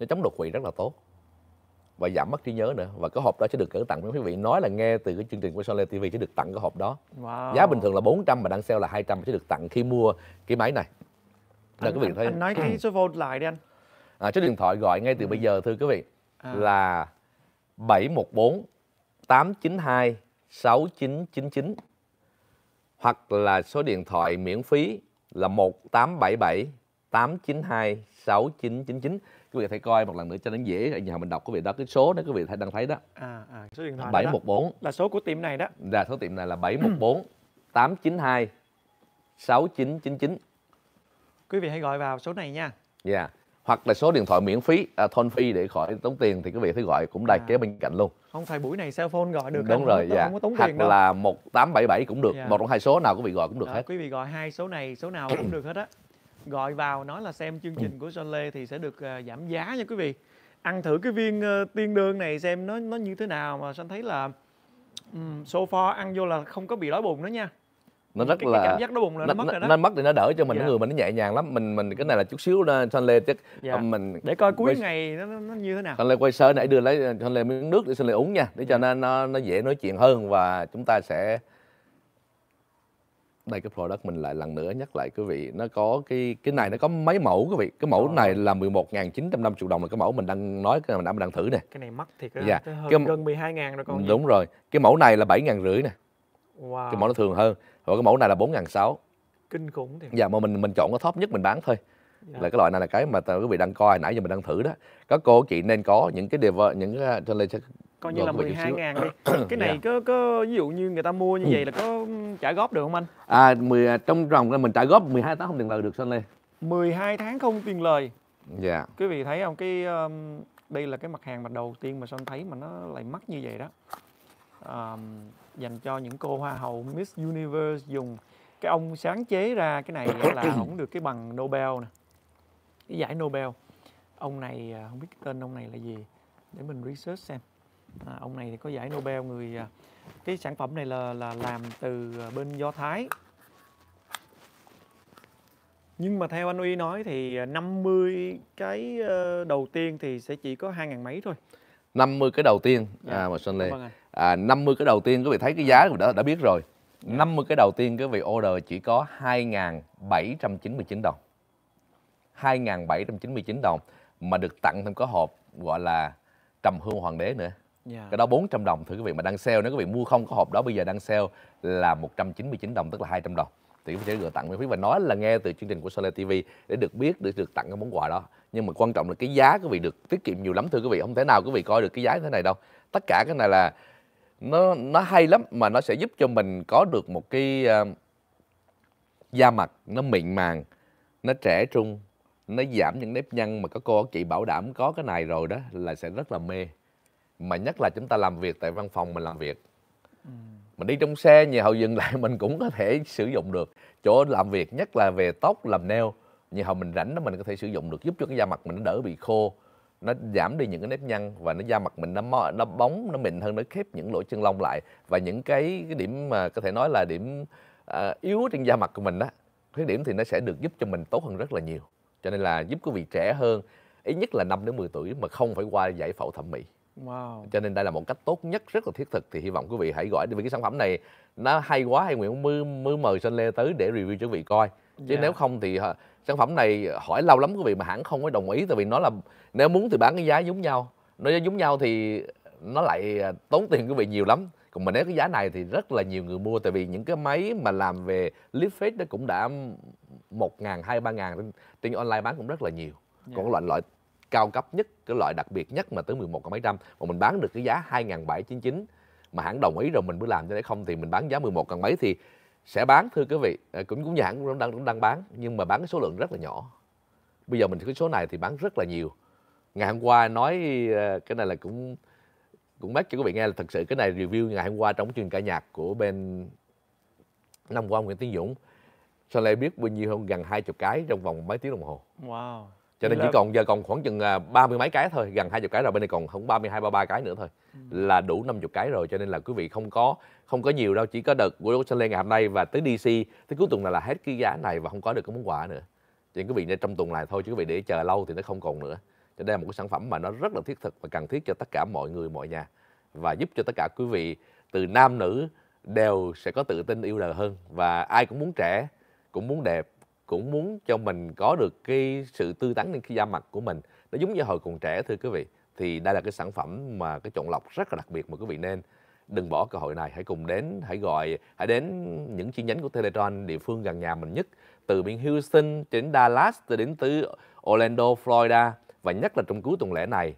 nó chống đột quỵ rất là tốt và giảm mất trí nhớ nữa và cái hộp đó sẽ được gửi tặng quý vị nói là nghe từ cái chương trình của Sole TV sẽ được tặng cái hộp đó wow. giá bình thường là 400 mà đang sale là 200 sẽ được tặng khi mua cái máy này là anh, quý vị thấy anh nói cái số vô lại đi anh à, số điện thoại gọi ngay từ ừ. bây giờ thưa quý vị à. là 714 892 6999 hoặc là số điện thoại miễn phí là 1877 892 6999 quý vị hãy coi một lần nữa cho nó dễ ở nhà mình đọc quý vị đó cái số đó quý vị thấy đang thấy đó à, à số điện thoại 714 là số của tiệm này đó là số tiệm này là 714 892 6999 quý vị hãy gọi vào số này nha dạ yeah. hoặc là số điện thoại miễn phí à, thôn phi để khỏi tốn tiền thì quý vị thấy gọi cũng đài à. kế bên cạnh luôn không phải buổi này cell phone gọi được đúng rồi dạ không hoặc tiền là một tám bảy bảy cũng được dạ. một trong hai số nào quý vị gọi cũng được Đó, hết quý vị gọi hai số này số nào cũng được hết á gọi vào nói là xem chương trình của John Lê thì sẽ được uh, giảm giá nha quý vị ăn thử cái viên uh, tiên đương này xem nó nó như thế nào mà Sơn thấy là um, so far ăn vô là không có bị đói bụng nữa nha nó rất cái, là cái cảm giác nó bùng lên nó, nó, mất rồi đó. nó mất thì nó đỡ cho mình yeah. Dạ. người mình nó nhẹ nhàng lắm mình mình cái này là chút xíu đó son lê chắc yeah. Dạ. Ờ, mình để coi cuối quay... ngày nó, nó như thế nào son lê quay sơ nãy đưa lấy ờ, son lê miếng nước để son lê uống nha để cho dạ. nó nó nó dễ nói chuyện hơn và chúng ta sẽ đây cái product mình lại lần nữa nhắc lại quý vị nó có cái cái này nó có mấy mẫu quý vị cái mẫu Đó. này là 11 năm triệu đồng là cái mẫu mình đang nói cái mình đang, thử nè cái này mắc thì dạ. Yeah. cái, gần 12 ngàn rồi con đúng rồi cái mẫu này là 7 ngàn rưỡi nè wow. cái mẫu nó thường hơn và cái mẫu này là bốn ngàn sáu kinh khủng thiệt dạ mà mình mình chọn cái top nhất mình bán thôi dạ. là cái loại này là cái mà quý vị đang coi nãy giờ mình đang thử đó các cô chị nên có những cái device những cái trên lên coi như là 12 vâng, ngàn đi dạ. cái này yeah. có có ví dụ như người ta mua như ừ. vậy là có trả góp được không anh à 10, trong vòng mình trả góp 12 tháng không tiền lời được sao Lê 12 tháng không tiền lời dạ yeah. quý vị thấy không cái um, đây là cái mặt hàng mà đầu tiên mà son thấy mà nó lại mắc như vậy đó um, dành cho những cô hoa hậu Miss Universe dùng cái ông sáng chế ra cái này là ổng được cái bằng Nobel nè cái giải Nobel ông này à, không biết tên ông này là gì để mình research xem à, ông này thì có giải Nobel người à, cái sản phẩm này là là làm từ à, bên do Thái nhưng mà theo anh Uy nói thì 50 cái ờ, đầu tiên thì sẽ chỉ có hai ngàn mấy thôi 50 cái đầu tiên dạ. à mà Sơn Lê vâng à, 50 cái đầu tiên quý vị thấy cái giá đã đã biết rồi 50 dạ. cái đầu tiên quý vị order chỉ có 2.799 đồng 2.799 đồng mà được tặng thêm có hộp gọi là trầm hương hoàng đế nữa Yeah. Dạ. Cái đó 400 đồng thưa quý vị mà đang sale nếu quý vị mua không có hộp đó bây giờ đang sale là 199 đồng tức là 200 đồng. Thì quý vị sẽ gửi tặng miễn phí và nói là nghe từ chương trình của Solar TV để được biết để được tặng cái món quà đó. Nhưng mà quan trọng là cái giá quý vị được tiết kiệm nhiều lắm thưa quý vị, không thể nào quý vị coi được cái giá thế này đâu. Tất cả cái này là nó nó hay lắm mà nó sẽ giúp cho mình có được một cái uh, da mặt nó mịn màng nó trẻ trung nó giảm những nếp nhăn mà các cô chị bảo đảm có cái này rồi đó là sẽ rất là mê mà nhất là chúng ta làm việc tại văn phòng mình làm việc ừ. mình đi trong xe nhà hậu dừng lại mình cũng có thể sử dụng được chỗ làm việc nhất là về tóc làm nail nhà hậu mình rảnh đó mình có thể sử dụng được giúp cho cái da mặt mình nó đỡ bị khô nó giảm đi những cái nếp nhăn và nó da mặt mình nó mò, nó bóng nó mịn hơn nó khép những lỗ chân lông lại và những cái cái điểm mà có thể nói là điểm à, yếu trên da mặt của mình đó cái điểm thì nó sẽ được giúp cho mình tốt hơn rất là nhiều cho nên là giúp quý vị trẻ hơn ít nhất là 5 đến 10 tuổi mà không phải qua giải phẫu thẩm mỹ Wow. Cho nên đây là một cách tốt nhất rất là thiết thực thì hy vọng quý vị hãy gọi vì cái sản phẩm này nó hay quá hay Nguyễn mưa mưa mời Sơn Lê tới để review cho quý vị coi. Chứ yeah. Dạ. nếu không thì sản phẩm này hỏi lâu lắm quý vị mà hãng không có đồng ý tại vì nó là nếu muốn thì bán cái giá giống nhau nó giá giống nhau thì nó lại à, tốn tiền quý vị nhiều lắm còn mà nếu cái giá này thì rất là nhiều người mua tại vì những cái máy mà làm về lift face nó cũng đã một ngàn hai ba ngàn trên online bán cũng rất là nhiều yeah. còn loại loại cao cấp nhất cái loại đặc biệt nhất mà tới 11 mấy trăm mà mình bán được cái giá hai ngàn bảy chín chín mà hãng đồng ý rồi mình mới làm cho đấy không thì mình bán giá 11 ngàn mấy thì sẽ bán thưa quý vị à, cũng cũng giảng cũng đang cũng đang bán nhưng mà bán cái số lượng rất là nhỏ bây giờ mình cái số này thì bán rất là nhiều ngày hôm qua nói à, cái này là cũng cũng mắc cho quý vị nghe là thật sự cái này review ngày hôm qua trong chương ca nhạc của bên năm qua Nguyễn Tiến Dũng sao lại biết bao nhiêu hơn gần hai chục cái trong vòng mấy tiếng đồng hồ wow cho nên là... chỉ còn giờ còn khoảng chừng à, ba mươi mấy cái thôi gần hai chục cái rồi bên đây còn không ba mươi hai ba ba cái nữa thôi ừ. là đủ năm chục cái rồi cho nên là quý vị không có không có nhiều đâu chỉ có đợt của Los Angeles ngày hôm nay và tới DC tới cuối tuần này là hết cái giá này và không có được cái món quà nữa chỉ quý vị nên trong tuần này thôi chứ quý vị để chờ lâu thì nó không còn nữa cho nên đây là một cái sản phẩm mà nó rất là thiết thực và cần thiết cho tất cả mọi người mọi nhà và giúp cho tất cả quý vị từ nam nữ đều sẽ có tự tin yêu đời hơn và ai cũng muốn trẻ cũng muốn đẹp cũng muốn cho mình có được cái sự tư tắn lên cái da mặt của mình nó giống như hồi còn trẻ thưa quý vị thì đây là cái sản phẩm mà cái chọn lọc rất là đặc biệt mà quý vị nên đừng bỏ cơ hội này hãy cùng đến hãy gọi hãy đến những chi nhánh của Teletron địa phương gần nhà mình nhất từ miền Houston đến Dallas tới đến từ Orlando Florida và nhất là trong cuối tuần lễ này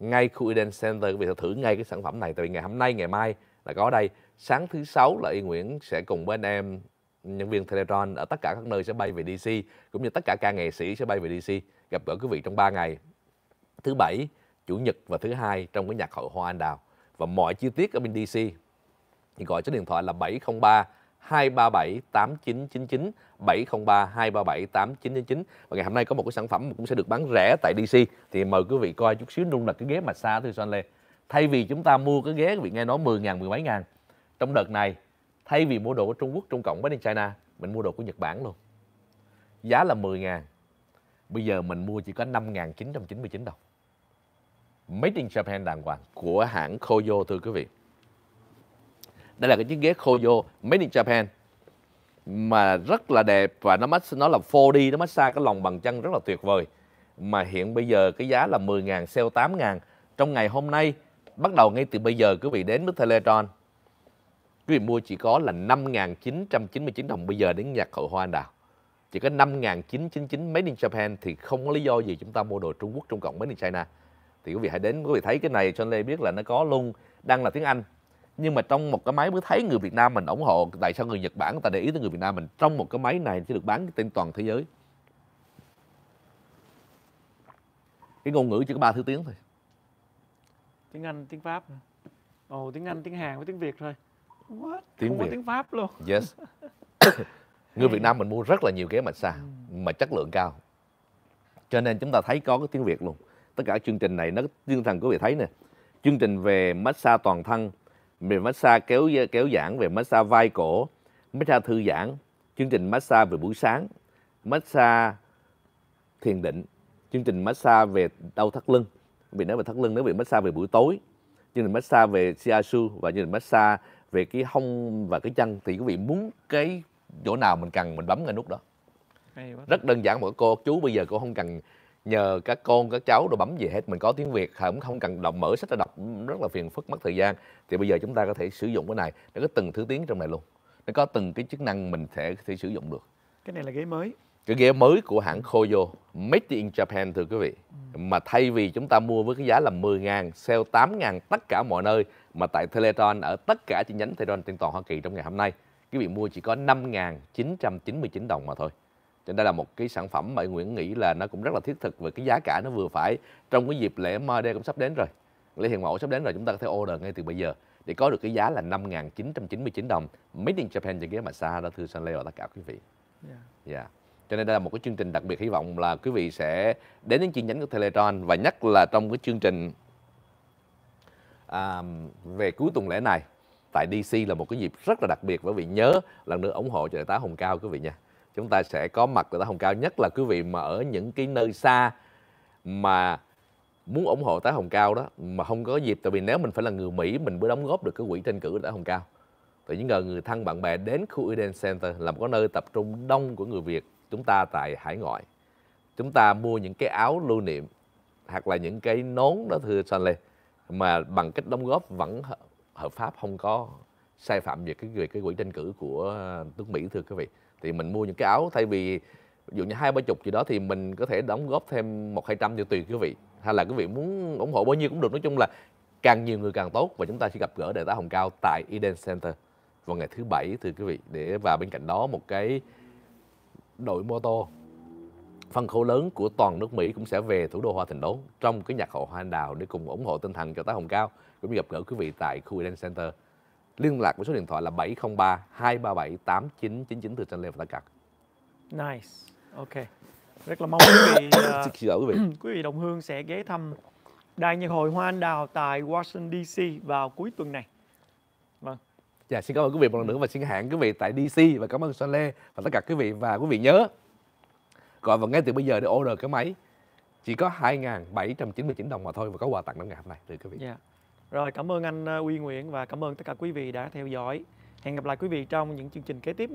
ngay khu Eden Center quý vị sẽ thử ngay cái sản phẩm này tại vì ngày hôm nay ngày mai là có đây sáng thứ sáu là Y Nguyễn sẽ cùng bên em nhân viên Teletron ở tất cả các nơi sẽ bay về DC cũng như tất cả ca nghệ sĩ sẽ bay về DC gặp gỡ quý vị trong 3 ngày thứ bảy, chủ nhật và thứ hai trong cái nhạc hội Hoa Anh Đào và mọi chi tiết ở bên DC thì gọi số điện thoại là 703 237 8999 703 237 8999 và ngày hôm nay có một cái sản phẩm cũng sẽ được bán rẻ tại DC thì mời quý vị coi chút xíu luôn là cái ghế massage thôi Soan Lê thay vì chúng ta mua cái ghế quý vị nghe nói 10 ngàn mười mấy ngàn trong đợt này Thay vì mua đồ của Trung Quốc, Trung Cộng, Made in China, mình mua đồ của Nhật Bản luôn. Giá là 10 ngàn. Bây giờ mình mua chỉ có 5.999 đồng. Made in Japan đàng hoàng của hãng Koyo thưa quý vị. Đây là cái chiếc ghế Koyo Made in Japan mà rất là đẹp và nó massage nó là 4D nó massage cái lòng bàn chân rất là tuyệt vời mà hiện bây giờ cái giá là 10 ngàn sale 8 ngàn trong ngày hôm nay bắt đầu ngay từ bây giờ quý vị đến với Teletron quý vị mua chỉ có là 5.999 đồng bây giờ đến nhạc khẩu hoa anh đào chỉ có 5.999 made in Japan thì không có lý do gì chúng ta mua đồ Trung Quốc Trung Cộng made in China thì quý vị hãy đến quý vị thấy cái này cho Lê biết là nó có luôn đang là tiếng Anh nhưng mà trong một cái máy mới thấy người Việt Nam mình ủng hộ tại sao người Nhật Bản người ta để ý tới người Việt Nam mình trong một cái máy này sẽ được bán trên toàn thế giới cái ngôn ngữ chỉ có ba thứ tiếng thôi tiếng Anh tiếng Pháp ồ tiếng Anh tiếng Hàn với tiếng Việt thôi What? tiếng không Việt. tiếng Pháp luôn. Yes. Người Việt Nam mình mua rất là nhiều ghế massage mà chất lượng cao. Cho nên chúng ta thấy có cái tiếng Việt luôn. Tất cả chương trình này nó chương trình quý vị thấy nè. Chương trình về massage toàn thân, về massage kéo kéo giãn, về massage vai cổ, massage thư giãn, chương trình massage về buổi sáng, massage thiền định, chương trình massage về đau thắt lưng. Vì nói về thắt lưng, nếu bị massage về buổi tối, chương trình massage về shiatsu và chương trình massage về cái hông và cái chân thì quý vị muốn cái chỗ nào mình cần mình bấm ngay nút đó rất đơn giản mọi cô chú bây giờ cô không cần nhờ các con các cháu rồi bấm gì hết mình có tiếng việt không không cần đọc mở sách ra đọc rất là phiền phức mất thời gian thì bây giờ chúng ta có thể sử dụng cái này nó có từng thứ tiếng trong này luôn nó có từng cái chức năng mình thể thể sử dụng được cái này là ghế mới cái ghế mới của hãng Koyo Made in Japan thưa quý vị ừ. Mà thay vì chúng ta mua với cái giá là 10 ngàn Sale 8 ngàn tất cả mọi nơi mà tại Teletron ở tất cả chi nhánh Teletron trên toàn Hoa Kỳ trong ngày hôm nay quý vị mua chỉ có 5.999 đồng mà thôi cho nên đây là một cái sản phẩm mà Nguyễn nghĩ là nó cũng rất là thiết thực về cái giá cả nó vừa phải trong cái dịp lễ Mother cũng sắp đến rồi lễ hiện mẫu sắp đến rồi chúng ta có thể order ngay từ bây giờ để có được cái giá là 5.999 đồng Made in Japan trên ghế mà xa đó thưa San và tất cả quý vị yeah. Dạ. Yeah. Dạ. Cho nên đây là một cái chương trình đặc biệt hy vọng là quý vị sẽ đến đến chi nhánh của Teletron và nhất là trong cái chương trình à, về cuối tuần lễ này tại DC là một cái dịp rất là đặc biệt bởi vì nhớ lần nữa ủng hộ cho đại tá Hồng Cao quý vị nha. Chúng ta sẽ có mặt đại tá Hồng Cao nhất là quý vị mà ở những cái nơi xa mà muốn ủng hộ tá Hồng Cao đó mà không có dịp tại vì nếu mình phải là người Mỹ mình mới đóng góp được cái quỹ tranh cử đại tá Hồng Cao. Tự những ngờ người thân bạn bè đến khu Eden Center là một cái nơi tập trung đông của người Việt chúng ta tại hải ngoại. Chúng ta mua những cái áo lưu niệm hoặc là những cái nón đó thưa Sanley mà bằng cách đóng góp vẫn hợp pháp không có sai phạm về cái về cái quỹ tranh cử của ờ, nước Mỹ thưa quý vị thì mình mua những cái áo thay vì ví dụ như hai ba chục gì đó thì mình có thể đóng góp thêm một hai trăm cho tùy quý vị hay là quý vị muốn ủng hộ bao nhiêu cũng được nói chung là càng nhiều người càng tốt và chúng ta sẽ gặp gỡ đại tá Hồng Cao tại Eden Center vào ngày thứ bảy thưa quý vị để và bên cạnh đó một cái đội mô tô phân khối lớn của toàn nước Mỹ cũng sẽ về thủ đô Hoa Thành Đốn trong cái nhạc hội Hoa Anh Đào để cùng ủng hộ tinh thần cho tá Hồng Cao cũng như gặp gỡ quý vị tại khu Eden Center. Liên lạc với số điện thoại là 703 237 8999 từ Trần Lê và Tân Cạc. Nice. Ok. Rất là mong quý vị, uh, quý vị quý vị đồng hương sẽ ghé thăm Đại Nhạc hội Hoa Anh Đào tại Washington DC vào cuối tuần này. Vâng. Dạ, xin cảm ơn quý vị một lần nữa và xin hẹn quý vị tại DC và cảm ơn Sơn Lê và tất cả quý vị và quý vị nhớ gọi vào ngay từ bây giờ để order cái máy chỉ có 2.799 đồng mà thôi và có quà tặng trong ngày hôm nay từ quý vị. Yeah. Dạ. Rồi cảm ơn anh ờ, Uy Nguyễn và cảm ơn tất cả quý vị đã theo dõi. Hẹn gặp lại quý vị trong những chương trình kế tiếp.